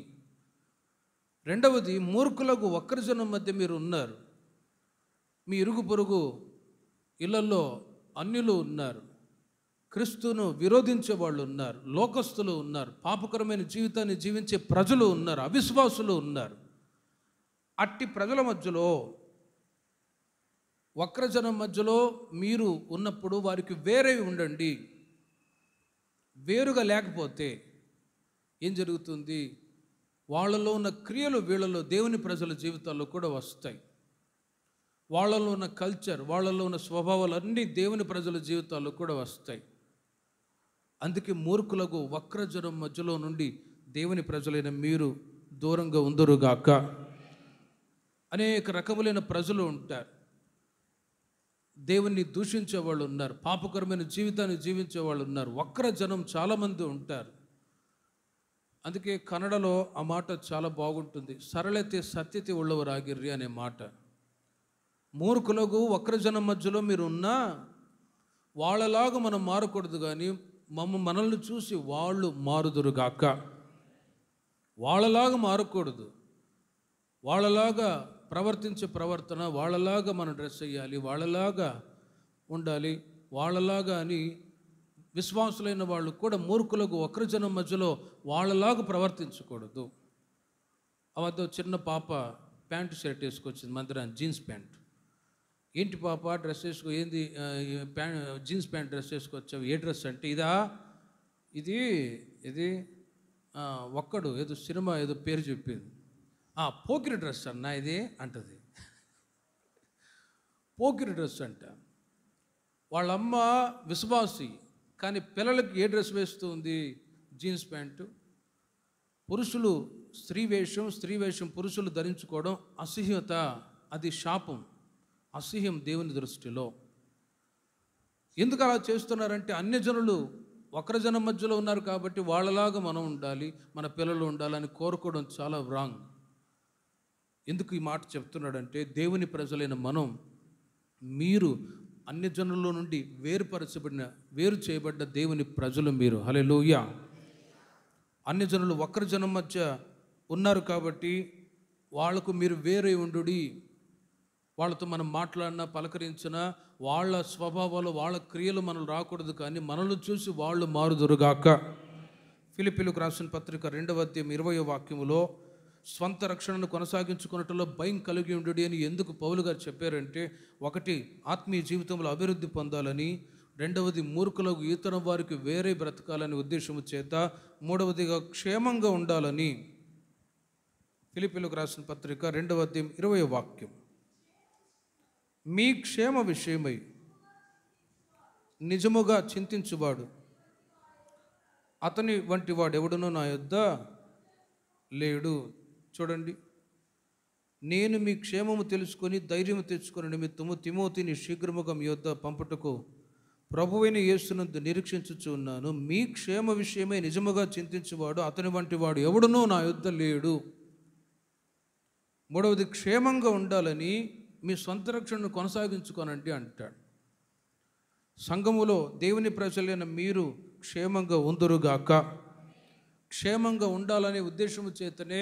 రెండవది మూర్ఖులకు ఒక్కరి జనం మధ్య మీరు ఉన్నారు మీ ఇరుగు పొరుగు ఇళ్లలో అన్యులు ఉన్నారు క్రీస్తును విరోధించే వాళ్ళు ఉన్నారు లోకస్తులు ఉన్నారు పాపకరమైన జీవితాన్ని జీవించే ప్రజలు ఉన్నారు అవిశ్వాసులు ఉన్నారు అట్టి ప్రజల మధ్యలో వక్రజనం మధ్యలో మీరు ఉన్నప్పుడు వారికి వేరే ఉండండి వేరుగా లేకపోతే ఏం జరుగుతుంది వాళ్ళలో ఉన్న క్రియలు వీళ్ళలో దేవుని ప్రజల జీవితాల్లో కూడా వస్తాయి వాళ్ళలో ఉన్న కల్చర్ వాళ్ళలో ఉన్న స్వభావాలన్నీ దేవుని ప్రజల జీవితాల్లో కూడా వస్తాయి అందుకే మూర్ఖులకు వక్రజ్వరం మధ్యలో నుండి దేవుని ప్రజలైన మీరు దూరంగా ఉందరుగాక అనేక రకములైన ప్రజలు ఉంటారు దేవుణ్ణి దూషించే వాళ్ళు ఉన్నారు పాపకరమైన జీవితాన్ని జీవించే వాళ్ళు ఉన్నారు వక్ర జనం చాలామంది ఉంటారు అందుకే కన్నడలో ఆ మాట చాలా బాగుంటుంది సరళతే సత్యతే ఉళ్ళవరాగిర్రి అనే మాట మూర్ఖులకు వక్రజనం మధ్యలో మీరు ఉన్నా వాళ్ళలాగా మనం మారకూడదు కానీ మమ్మ మనల్ని చూసి వాళ్ళు మారుదురుగాక వాళ్ళలాగా మారకూడదు వాళ్ళలాగా ప్రవర్తించే ప్రవర్తన వాళ్ళలాగా మనం డ్రెస్ అయ్యాలి వాళ్ళలాగా ఉండాలి వాళ్ళలాగా అని విశ్వాసులైన వాళ్ళు కూడా మూర్ఖులకు ఒకరి జనం మధ్యలో వాళ్ళలాగా ప్రవర్తించకూడదు అవద్ద చిన్న పాప ప్యాంటు షర్ట్ వేసుకొచ్చింది మందిరాన్ని జీన్స్ ప్యాంట్ ఏంటి పాప డ్రెస్ వేసుకో ఏంది ప్యాంట్ జీన్స్ ప్యాంట్ డ్రెస్ వేసుకొచ్చావు ఏ డ్రెస్ అంటే ఇదా ఇది ఇది ఒక్కడు ఏదో సినిమా ఏదో పేరు చెప్పింది ఆ పోకిరి డ్రెస్ అన్న ఇది అంటది పోకిరి డ్రెస్ అంట వాళ్ళమ్మ విశ్వాసి కానీ పిల్లలకి ఏ డ్రెస్ వేస్తూ ఉంది జీన్స్ ప్యాంటు పురుషులు స్త్రీ వేషం స్త్రీ వేషం పురుషులు ధరించుకోవడం అసహ్యత అది శాపం అసహ్యం దేవుని దృష్టిలో ఎందుకు అలా చేస్తున్నారంటే జనులు ఒకరి జనం మధ్యలో ఉన్నారు కాబట్టి వాళ్ళలాగా మనం ఉండాలి మన పిల్లలు ఉండాలని కోరుకోవడం చాలా రాంగ్ ఎందుకు ఈ మాట చెప్తున్నాడంటే దేవుని ప్రజలైన మనం మీరు అన్ని జనుల్లో నుండి వేరుపరచబడిన వేరు చేయబడ్డ దేవుని ప్రజలు మీరు హలే లోయ అన్ని జనులు ఒక్కరి జనం మధ్య ఉన్నారు కాబట్టి వాళ్లకు మీరు వేరే ఉండు వాళ్ళతో మనం మాట్లాడినా పలకరించినా వాళ్ళ స్వభావాలు వాళ్ళ క్రియలు మనం రాకూడదు కానీ మనల్ని చూసి వాళ్ళు మారుదురుగాక ఫిలిపిలకు రాసిన పత్రిక రెండవ అధ్యాయం ఇరవయో వాక్యములో స్వంత రక్షణను కొనసాగించుకున్నట్లో భయం కలిగి ఉండు అని ఎందుకు పౌలు గారు చెప్పారంటే ఒకటి ఆత్మీయ జీవితంలో అభివృద్ధి పొందాలని రెండవది మూర్ఖులకు ఈతరం వారికి వేరే బ్రతకాలనే ఉద్దేశము చేత మూడవదిగా క్షేమంగా ఉండాలని ఫిలిపిలకు రాసిన పత్రిక రెండవ అధ్యయం ఇరవై వాక్యం మీ క్షేమ విషయమై నిజముగా చింతించువాడు అతని వంటి వాడెవడునో నా యొద్ద లేడు చూడండి నేను మీ క్షేమము తెలుసుకొని ధైర్యం తెచ్చుకుని నిమిత్తము తిమోతిని శీఘ్రముగా మీ పంపుటకు ప్రభువైన యేసునందు నిరీక్షించుచు ఉన్నాను మీ క్షేమ విషయమై నిజముగా చింతించేవాడు అతని వంటి వాడు ఎవడునో నా యుద్ధ లేడు మూడవది క్షేమంగా ఉండాలని మీ సొంత రక్షణను కొనసాగించుకోనండి అంటాడు సంఘములో దేవుని ప్రజలైన మీరు క్షేమంగా ఉందరుగాక క్షేమంగా ఉండాలనే ఉద్దేశము చేతనే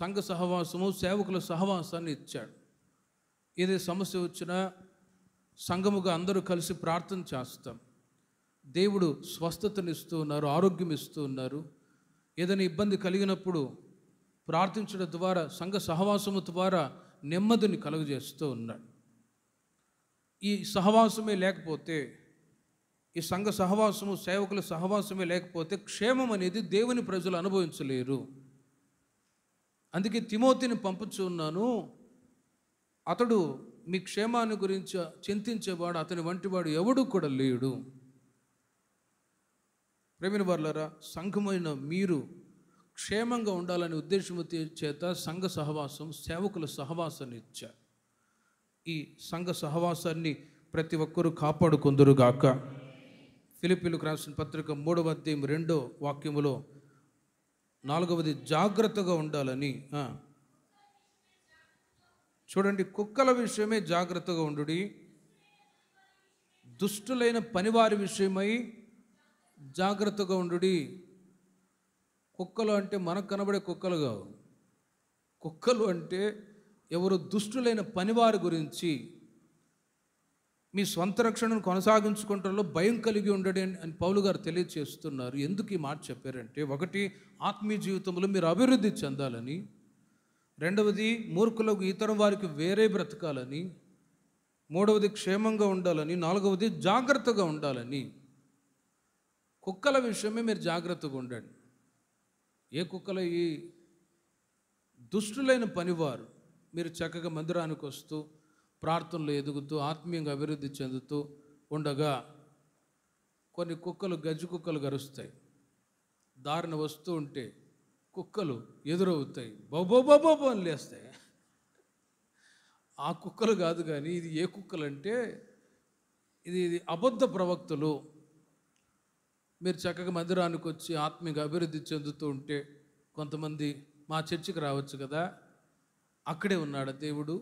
సంఘ సహవాసము సేవకుల సహవాసాన్ని ఇచ్చాడు ఏదే సమస్య వచ్చినా సంఘముగా అందరూ కలిసి ప్రార్థన చేస్తాం దేవుడు స్వస్థతనిస్తూ ఉన్నారు ఆరోగ్యం ఇస్తూ ఉన్నారు ఏదైనా ఇబ్బంది కలిగినప్పుడు ప్రార్థించడం ద్వారా సంఘ సహవాసము ద్వారా నెమ్మదిని కలుగజేస్తూ ఉన్నాడు ఈ సహవాసమే లేకపోతే ఈ సంఘ సహవాసము సేవకుల సహవాసమే లేకపోతే క్షేమం అనేది దేవుని ప్రజలు అనుభవించలేరు అందుకే తిమోతిని పంపుచున్నాను అతడు మీ క్షేమాన్ని గురించి చింతించేవాడు అతని వంటివాడు ఎవడు కూడా లేడు ప్రేమిన వర్లరా సంఘమైన మీరు క్షేమంగా ఉండాలనే ఉద్దేశం చేత సంఘ సహవాసం సేవకుల సహవాసాన్ని ఇచ్చారు ఈ సంఘ సహవాసాన్ని ప్రతి ఒక్కరూ కాపాడుకుందరుగాక ఫిలిపిన్లకు రాసిన పత్రిక మూడవ అధ్యయం రెండో వాక్యములో నాలుగవది జాగ్రత్తగా ఉండాలని చూడండి కుక్కల విషయమే జాగ్రత్తగా ఉండు దుష్టులైన పనివారి విషయమై జాగ్రత్తగా ఉండు కుక్కలు అంటే మనకు కనబడే కుక్కలు కావు కుక్కలు అంటే ఎవరు దుష్టులైన పనివారి గురించి మీ స్వంత రక్షణను కొనసాగించుకుంటలో భయం కలిగి ఉండడం అని పౌలు గారు తెలియజేస్తున్నారు ఎందుకు ఈ మాట చెప్పారంటే ఒకటి ఆత్మీయ జీవితంలో మీరు అభివృద్ధి చెందాలని రెండవది మూర్ఖులకు ఇతర వారికి వేరే బ్రతకాలని మూడవది క్షేమంగా ఉండాలని నాలుగవది జాగ్రత్తగా ఉండాలని కుక్కల విషయమే మీరు జాగ్రత్తగా ఉండండి ఏ కుక్కల ఈ దుష్టులైన పనివారు మీరు చక్కగా మందిరానికి వస్తూ ప్రార్థనలు ఎదుగుతూ ఆత్మీయంగా అభివృద్ధి చెందుతూ ఉండగా కొన్ని కుక్కలు గజ్జి కుక్కలు గరుస్తాయి దారిన వస్తూ ఉంటే కుక్కలు ఎదురవుతాయి బొబో బొబో అని లేస్తాయి ఆ కుక్కలు కాదు కానీ ఇది ఏ కుక్కలు అంటే ఇది ఇది అబద్ధ ప్రవక్తలు మీరు చక్కగా మందిరానికి వచ్చి ఆత్మీయంగా అభివృద్ధి చెందుతూ ఉంటే కొంతమంది మా చర్చికి రావచ్చు కదా అక్కడే ఉన్నాడు దేవుడు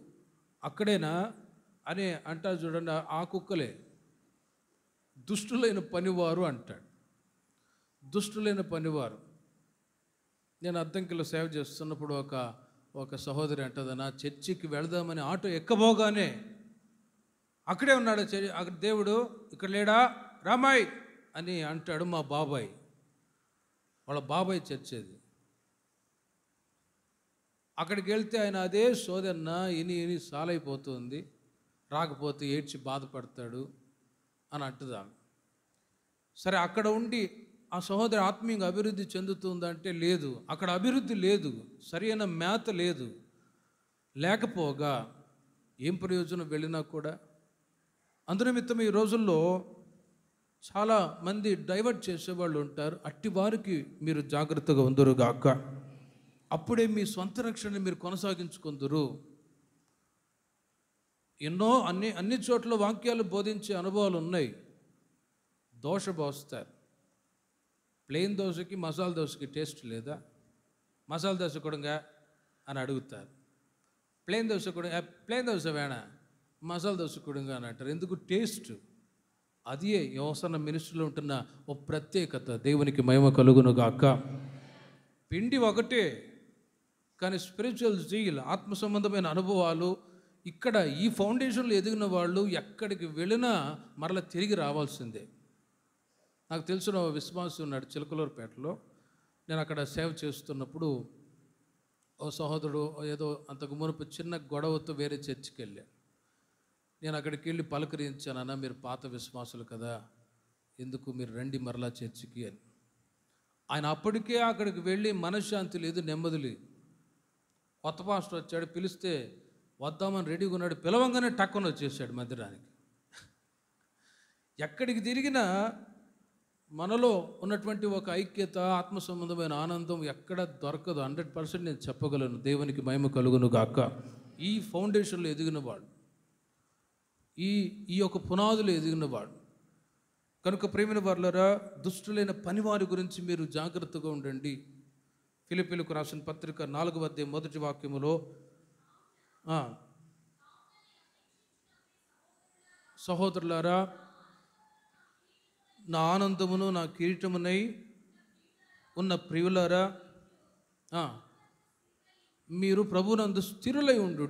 అక్కడేనా అనే అంటారు చూడండి ఆ కుక్కలే దుష్టులైన పనివారు అంటాడు దుష్టులైన పనివారు నేను అద్దంకిలో సేవ చేస్తున్నప్పుడు ఒక ఒక సహోదరి అంటుంది నా చర్చికి వెళదామని ఆటో ఎక్కబోగానే అక్కడే ఉన్నాడు చర్చి అక్కడ దేవుడు ఇక్కడ లేడా రామాయ్ అని అంటాడు మా బాబాయ్ వాళ్ళ బాబాయ్ చర్చేది అక్కడికి వెళ్తే ఆయన అదే సోదన్న ఇని ఇని సాలైపోతుంది రాకపోతే ఏడ్చి బాధపడతాడు అని అంటుదాం సరే అక్కడ ఉండి ఆ సహోదరి ఆత్మీయంగా అభివృద్ధి చెందుతుందంటే లేదు అక్కడ అభివృద్ధి లేదు సరైన మేత లేదు లేకపోగా ఏం ప్రయోజనం వెళ్ళినా కూడా అందునిమిత్తం ఈ రోజుల్లో చాలా మంది డైవర్ట్ చేసేవాళ్ళు ఉంటారు అట్టి వారికి మీరు జాగ్రత్తగా ఉందరుగాక అప్పుడే మీ సొంత రక్షణను మీరు కొనసాగించుకుందరు ఎన్నో అన్ని అన్ని చోట్ల వాక్యాలు బోధించే అనుభవాలు ఉన్నాయి దోశ బోస్తారు ప్లెయిన్ దోశకి మసాలా దోశకి టేస్ట్ లేదా మసాలా దోశ కూడా అని అడుగుతారు ప్లెయిన్ దోశ కూడా ప్లెయిన్ దోశ వేణ మసాలా దోశ కూడా అని అంటారు ఎందుకు టేస్ట్ అది యోసన మినిస్టర్లో ఉంటున్న ఓ ప్రత్యేకత దేవునికి మహిమ కలుగును గాక పిండి ఒకటే కానీ స్పిరిచువల్ జీల్ ఆత్మ సంబంధమైన అనుభవాలు ఇక్కడ ఈ ఫౌండేషన్లో ఎదిగిన వాళ్ళు ఎక్కడికి వెళ్ళినా మరలా తిరిగి రావాల్సిందే నాకు తెలిసిన విశ్వాసం ఉన్నాడు చిలకలూరుపేటలో నేను అక్కడ సేవ చేస్తున్నప్పుడు ఓ సహోదరుడు ఏదో అంతకు మునుపు చిన్న గొడవతో వేరే చర్చికి వెళ్ళాను నేను అక్కడికి వెళ్ళి పలకరించానన్నా మీరు పాత విశ్వాసులు కదా ఎందుకు మీరు రండి మరలా చర్చికి అని ఆయన అప్పటికే అక్కడికి వెళ్ళి మనశ్శాంతి లేదు నెమ్మది లేదు కొత్త పాస్టర్ వచ్చాడు పిలిస్తే వద్దామని రెడీగా ఉన్నాడు పిలవంగానే టక్కున వచ్చేసాడు మధ్యరానికి ఎక్కడికి తిరిగినా మనలో ఉన్నటువంటి ఒక ఐక్యత ఆత్మ సంబంధమైన ఆనందం ఎక్కడ దొరకదు హండ్రెడ్ పర్సెంట్ నేను చెప్పగలను దేవునికి మహిమ కలుగును గాక ఈ ఫౌండేషన్లో ఎదిగినవాడు ఈ ఈ యొక్క పునాదులు ఎదిగినవాడు కనుక ప్రేమిన వర్లరా దుష్టులైన పనివారి గురించి మీరు జాగ్రత్తగా ఉండండి పిలుపులకు రాసిన పత్రిక నాలుగు వద్ద మొదటి వాక్యములో సహోదరులారా నా ఆనందమును నా కిరీటమునై ఉన్న ప్రియులారా మీరు ప్రభునందు స్థిరులై ఉండు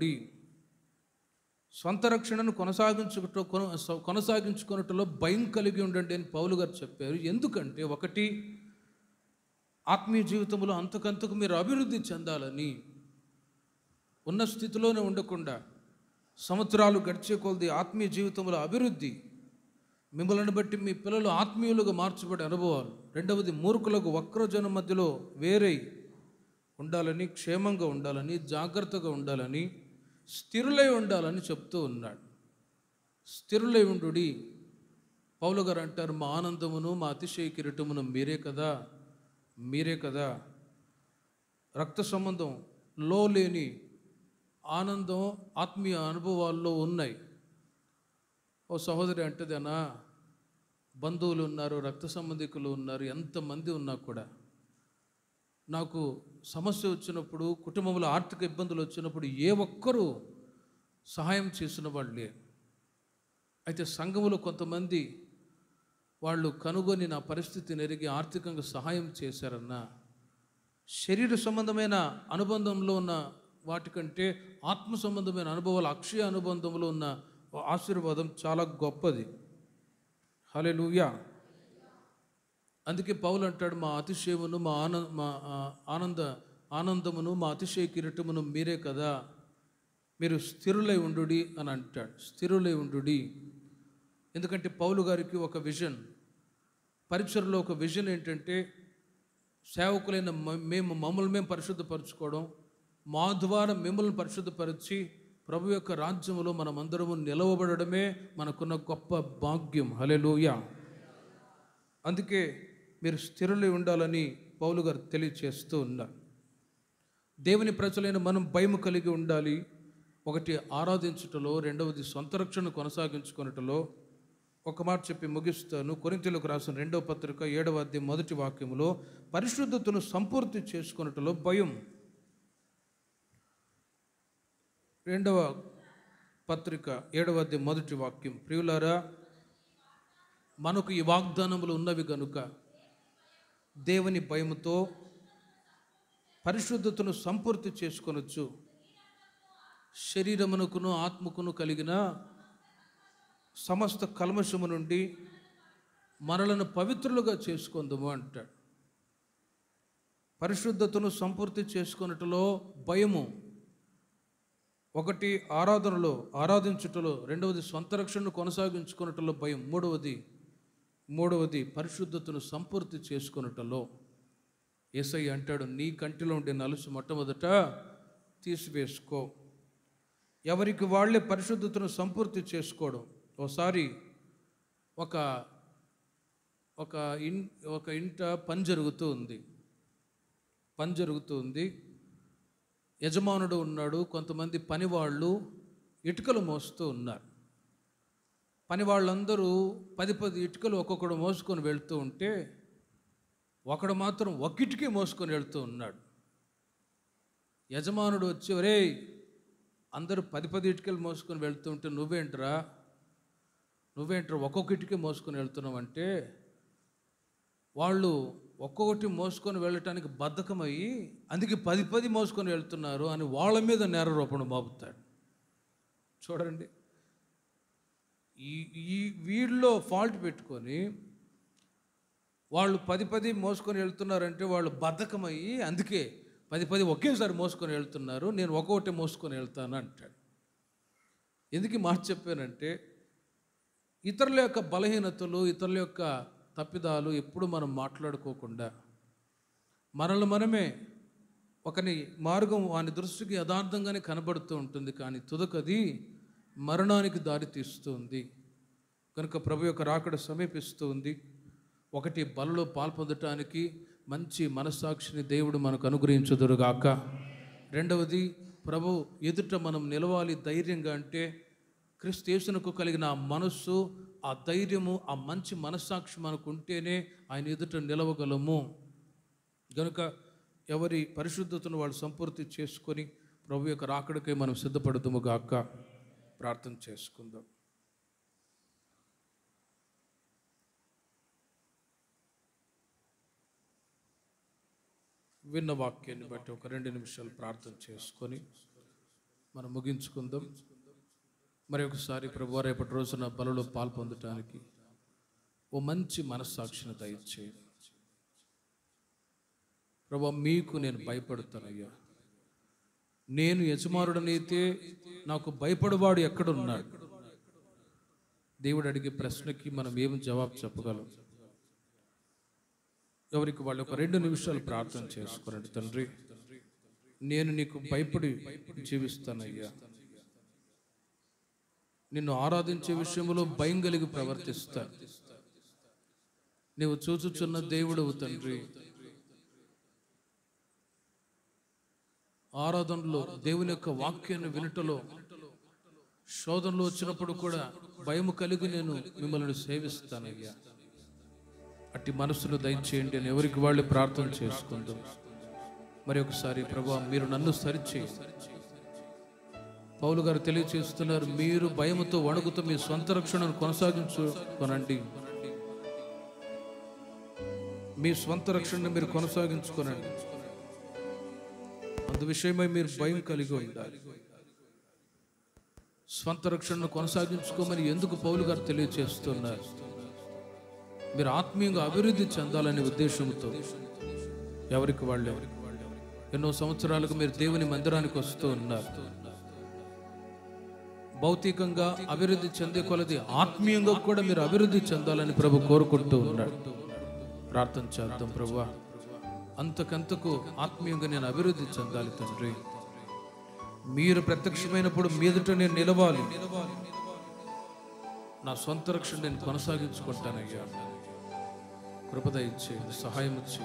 స్వంత రక్షణను కొనసాగించుకుట కొనసాగించుకున్నట్లో భయం కలిగి ఉండండి అని పౌలు గారు చెప్పారు ఎందుకంటే ఒకటి ఆత్మీయ జీవితంలో అంతకంతకు మీరు అభివృద్ధి చెందాలని ఉన్న స్థితిలోనే ఉండకుండా సంవత్సరాలు గడిచే కొలది ఆత్మీయ జీవితంలో అభివృద్ధి మిమ్మల్ని బట్టి మీ పిల్లలు ఆత్మీయులుగా మార్చబడే అనుభవాలు రెండవది మూర్ఖులకు వక్రజనం మధ్యలో వేరై ఉండాలని క్షేమంగా ఉండాలని జాగ్రత్తగా ఉండాలని స్థిరులై ఉండాలని చెప్తూ ఉన్నాడు స్థిరులై ఉండు పౌలు గారు అంటారు మా ఆనందమును మా అతిశయ కిరీటమును మీరే కదా మీరే కదా రక్త సంబంధం లో లేని ఆనందం ఆత్మీయ అనుభవాల్లో ఉన్నాయి ఓ సహోదరి అంటదనా బంధువులు ఉన్నారు రక్త సంబంధికులు ఉన్నారు ఎంతమంది ఉన్నా కూడా నాకు సమస్య వచ్చినప్పుడు కుటుంబంలో ఆర్థిక ఇబ్బందులు వచ్చినప్పుడు ఏ ఒక్కరూ సహాయం చేసిన వాళ్ళే అయితే సంఘములో కొంతమంది వాళ్ళు కనుగొని నా పరిస్థితి నెరిగి ఆర్థికంగా సహాయం చేశారన్నా శరీర సంబంధమైన అనుబంధంలో ఉన్న వాటికంటే ఆత్మ సంబంధమైన అనుభవాలు అక్షయ అనుబంధంలో ఉన్న ఆశీర్వాదం చాలా గొప్పది హలే లూయా అందుకే పౌలు అంటాడు మా అతిశయమును మా ఆనంద మా ఆనంద ఆనందమును మా అతిశయ కిరీటమును మీరే కదా మీరు స్థిరులై ఉండు అని అంటాడు స్థిరులై ఉండు ఎందుకంటే పౌలు గారికి ఒక విజన్ పరిచయలో ఒక విజన్ ఏంటంటే సేవకులైన మేము మమ్మల్ని మేము పరిశుద్ధపరచుకోవడం మా ద్వారా మిమ్మల్ని పరిశుద్ధపరిచి ప్రభు యొక్క రాజ్యంలో మనమందరము నిలవబడమే మనకున్న గొప్ప భాగ్యం హలెలూయ అందుకే మీరు స్థిరలై ఉండాలని పౌలు గారు తెలియచేస్తూ ఉన్నారు దేవుని ప్రజలైన మనం భయం కలిగి ఉండాలి ఒకటి ఆరాధించుటలో రెండవది సొంత రక్షణ కొనసాగించుకున్నటలో ఒక మాట చెప్పి ముగిస్తాను కొరింతలకు రాసిన రెండవ పత్రిక ఏడవ అధ్యాయం మొదటి వాక్యంలో పరిశుద్ధతను సంపూర్తి చేసుకున్నట్లో భయం రెండవ పత్రిక ఏడవ అధ్యాయం మొదటి వాక్యం ప్రియులారా మనకు ఈ వాగ్దానములు ఉన్నవి గనుక దేవుని భయముతో పరిశుద్ధతను సంపూర్తి చేసుకొనొచ్చు శరీరమునకును ఆత్మకును కలిగిన సమస్త కల్మషము నుండి మనలను పవిత్రులుగా చేసుకుందుము అంటాడు పరిశుద్ధతను సంపూర్తి చేసుకున్నట్లో భయము ఒకటి ఆరాధనలో ఆరాధించుటలో రెండవది స్వంత రక్షణను కొనసాగించుకున్నట్లో భయం మూడవది మూడవది పరిశుద్ధతను సంపూర్తి చేసుకున్నట్లో ఏసై అంటాడు నీ కంటిలో ఉండే నలుసు మొట్టమొదట తీసివేసుకో ఎవరికి వాళ్ళే పరిశుద్ధతను సంపూర్తి చేసుకోవడం ఒకసారి ఒక ఒక ఇన్ ఒక ఇంట పని జరుగుతూ ఉంది పని జరుగుతూ ఉంది యజమానుడు ఉన్నాడు కొంతమంది పనివాళ్ళు ఇటుకలు మోస్తూ ఉన్నారు పని వాళ్ళందరూ పది పది ఇటుకలు ఒక్కొక్కడు మోసుకొని వెళుతూ ఉంటే ఒకడు మాత్రం ఒక్కిటికీ మోసుకొని వెళుతూ ఉన్నాడు యజమానుడు వచ్చి ఒరే అందరూ పది పది ఇటుకలు మోసుకొని వెళ్తూ ఉంటే నువ్వేంట్రా నువ్వేంటారు ఒక్కొక్కటికి మోసుకొని వెళ్తున్నావు అంటే వాళ్ళు ఒక్కొక్కటి మోసుకొని వెళ్ళటానికి బద్ధకమయ్యి అందుకే పది పది మోసుకొని వెళ్తున్నారు అని వాళ్ళ మీద నేరారోపణ బాబుతాడు చూడండి ఈ ఈ వీళ్ళలో ఫాల్ట్ పెట్టుకొని వాళ్ళు పది పది మోసుకొని వెళ్తున్నారంటే వాళ్ళు బద్ధకమయ్యి అందుకే పది పది ఒకేసారి మోసుకొని వెళ్తున్నారు నేను ఒక్కొక్కటి మోసుకొని వెళ్తాను అంటాడు ఎందుకు మాట చెప్పానంటే ఇతరుల యొక్క బలహీనతలు ఇతరుల యొక్క తప్పిదాలు ఎప్పుడు మనం మాట్లాడుకోకుండా మనల్ని మనమే ఒకని మార్గం వాని దృష్టికి యథార్థంగానే కనబడుతూ ఉంటుంది కానీ తుదకది మరణానికి దారి తీస్తుంది కనుక ప్రభు యొక్క రాకడ సమీపిస్తుంది ఒకటి బలలో పాల్పొందటానికి మంచి మనస్సాక్షిని దేవుడు మనకు అనుగ్రహించదురుగాక రెండవది ప్రభు ఎదుట మనం నిలవాలి ధైర్యంగా అంటే క్రీస్తు యేసునకు కలిగిన ఆ మనస్సు ఆ ధైర్యము ఆ మంచి మనస్సాక్షి మనకు ఉంటేనే ఆయన ఎదుట నిలవగలము కనుక ఎవరి పరిశుద్ధతను వాళ్ళు సంపూర్తి చేసుకొని ప్రభు యొక్క రాకడికై మనం సిద్ధపడదుము గాక ప్రార్థన చేసుకుందాం విన్న వాక్యాన్ని బట్టి ఒక రెండు నిమిషాలు ప్రార్థన చేసుకొని మనం ముగించుకుందాం మరి ఒకసారి ప్రభు రేపటి రోజున బలలో పాల్పొందటానికి ఓ మంచి మనస్సాక్షిని దయచేయండి ప్రభు మీకు నేను భయపడతానయ్యా నేను యజమానుడనైతే నాకు భయపడవాడు ఎక్కడున్నాడు దేవుడు అడిగే ప్రశ్నకి మనం ఏం జవాబు చెప్పగలం ఎవరికి వాళ్ళు ఒక రెండు నిమిషాలు ప్రార్థన చేసుకోరండి తండ్రి నేను నీకు భయపడి జీవిస్తానయ్యా నిన్ను ఆరాధించే విషయంలో భయం కలిగి ప్రవర్తిస్తా నీవు చూచుచున్న దేవుడవు తండ్రి ఆరాధనలో దేవుని యొక్క వాక్యాన్ని వినటలో శోధనలో వచ్చినప్పుడు కూడా భయము కలిగి నేను మిమ్మల్ని సేవిస్తానయ్యా అట్టి మనసును దయచేయండి అని ఎవరికి వాళ్ళు ప్రార్థన చేసుకుందాం మరి ఒకసారి ప్రభా మీరు నన్ను సరిచేసి పౌలు గారు తెలియచేస్తున్నారు మీరు భయముతో వణుకుతూ మీ సొంత రక్షణను కొనసాగించుకోనండి మీ సొంత రక్షణను మీరు కొనసాగించుకోనండి అందు విషయమై మీరు భయం కలిగి ఉండాలి స్వంత రక్షణను కొనసాగించుకోమని ఎందుకు పౌలు గారు తెలియచేస్తున్నారు మీరు ఆత్మీయంగా అభివృద్ధి చెందాలనే ఉద్దేశంతో ఎవరికి వాళ్ళు ఎన్నో సంవత్సరాలకు మీరు దేవుని మందిరానికి వస్తూ ఉన్నారు భౌతికంగా అభివృద్ధి చెందే కొలది ఆత్మీయంగా కూడా మీరు అభివృద్ధి చెందాలని ప్రభు కోరుకుంటూ ఉన్నాడు ప్రార్థన చేద్దాం ప్రభు అంతకంతకు ఆత్మీయంగా నేను అభివృద్ధి చెందాలి తండ్రి మీరు ప్రత్యక్షమైనప్పుడు మీదట నేను నిలవాలి నా సొంత రక్షణ నేను కొనసాగించుకుంటానయ్యా కృపద ఇచ్చే సహాయం ఇచ్చే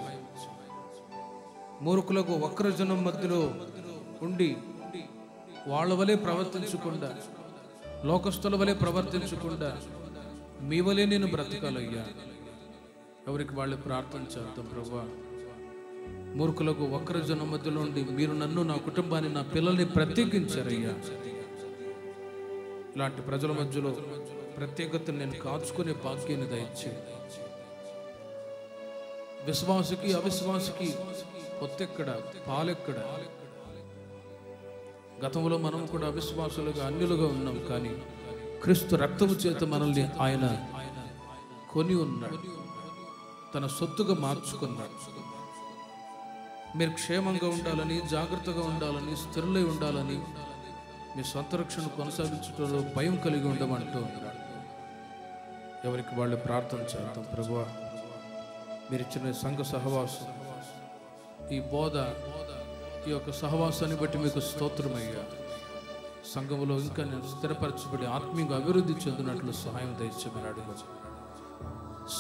మూర్ఖులకు వక్రజనం మధ్యలో ఉండి వాళ్ళ వలె ప్రవర్తించకుండా లోకస్తుల వలె ప్రవర్తించకుండా మీ వలె నేను బ్రతకాలయ్యా ఎవరికి వాళ్ళు ప్రార్థన చేద్దాం ప్రభా మూర్ఖులకు ఒక్కర జన మధ్యలో ఉండి మీరు నన్ను నా కుటుంబాన్ని నా పిల్లల్ని ప్రత్యేకించారయ్యా ఇలాంటి ప్రజల మధ్యలో ప్రత్యేకతను నేను కాచుకునే భాగ్యాన్ని దయచే విశ్వాసకి అవిశ్వాసకి పొత్తెక్కడ పాలెక్కడ గతంలో మనం కూడా అవిశ్వాసులుగా అన్యులుగా ఉన్నాం కానీ క్రీస్తు రక్తము చేత మనల్ని ఆయన కొని ఉన్నాడు తన సొత్తుగా మార్చుకున్నాడు మీరు క్షేమంగా ఉండాలని జాగ్రత్తగా ఉండాలని స్థిరలై ఉండాలని మీ సొంత రక్షణ కొనసాగించడంలో భయం కలిగి ఉండమంటూ ఎవరికి వాళ్ళు ప్రార్థన చేద్దాం ప్రభు మీరు ఇచ్చిన సంఘ సహవాసం ఈ బోధ ఈ యొక్క సహవాసాన్ని బట్టి మీకు స్తోత్రమయ్యా సంఘంలో ఇంకా నేను స్థిరపరచబడి ఆత్మీయంగా అభివృద్ధి చెందినట్లు సహాయం దయచేమని అడుగు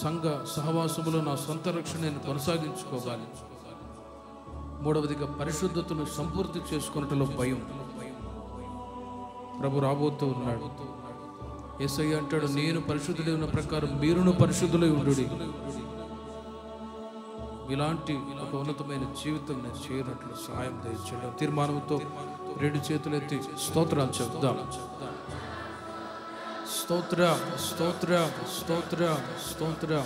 సంఘ సహవాసములో నా సొంత రక్షణ నేను కొనసాగించుకోవాలి మూడవదిగా పరిశుద్ధతను సంపూర్తి చేసుకున్నట్లో భయం ప్రభు రాబోతూ ఉన్నాడు ఏసయ్య అంటాడు నేను పరిశుద్ధులై ఉన్న ప్రకారం మీరును పరిశుద్ధులై ఉండు ఇలాంటి ఒక ఉన్నతమైన జీవితం నేను చేయనట్లు సహాయం చేయడం తీర్మానంతో రెండు చేతులు ఎత్తి స్తోత్రాలు చెప్దాం స్తోత్ర స్తోత్ర స్తోత్ర స్తోత్ర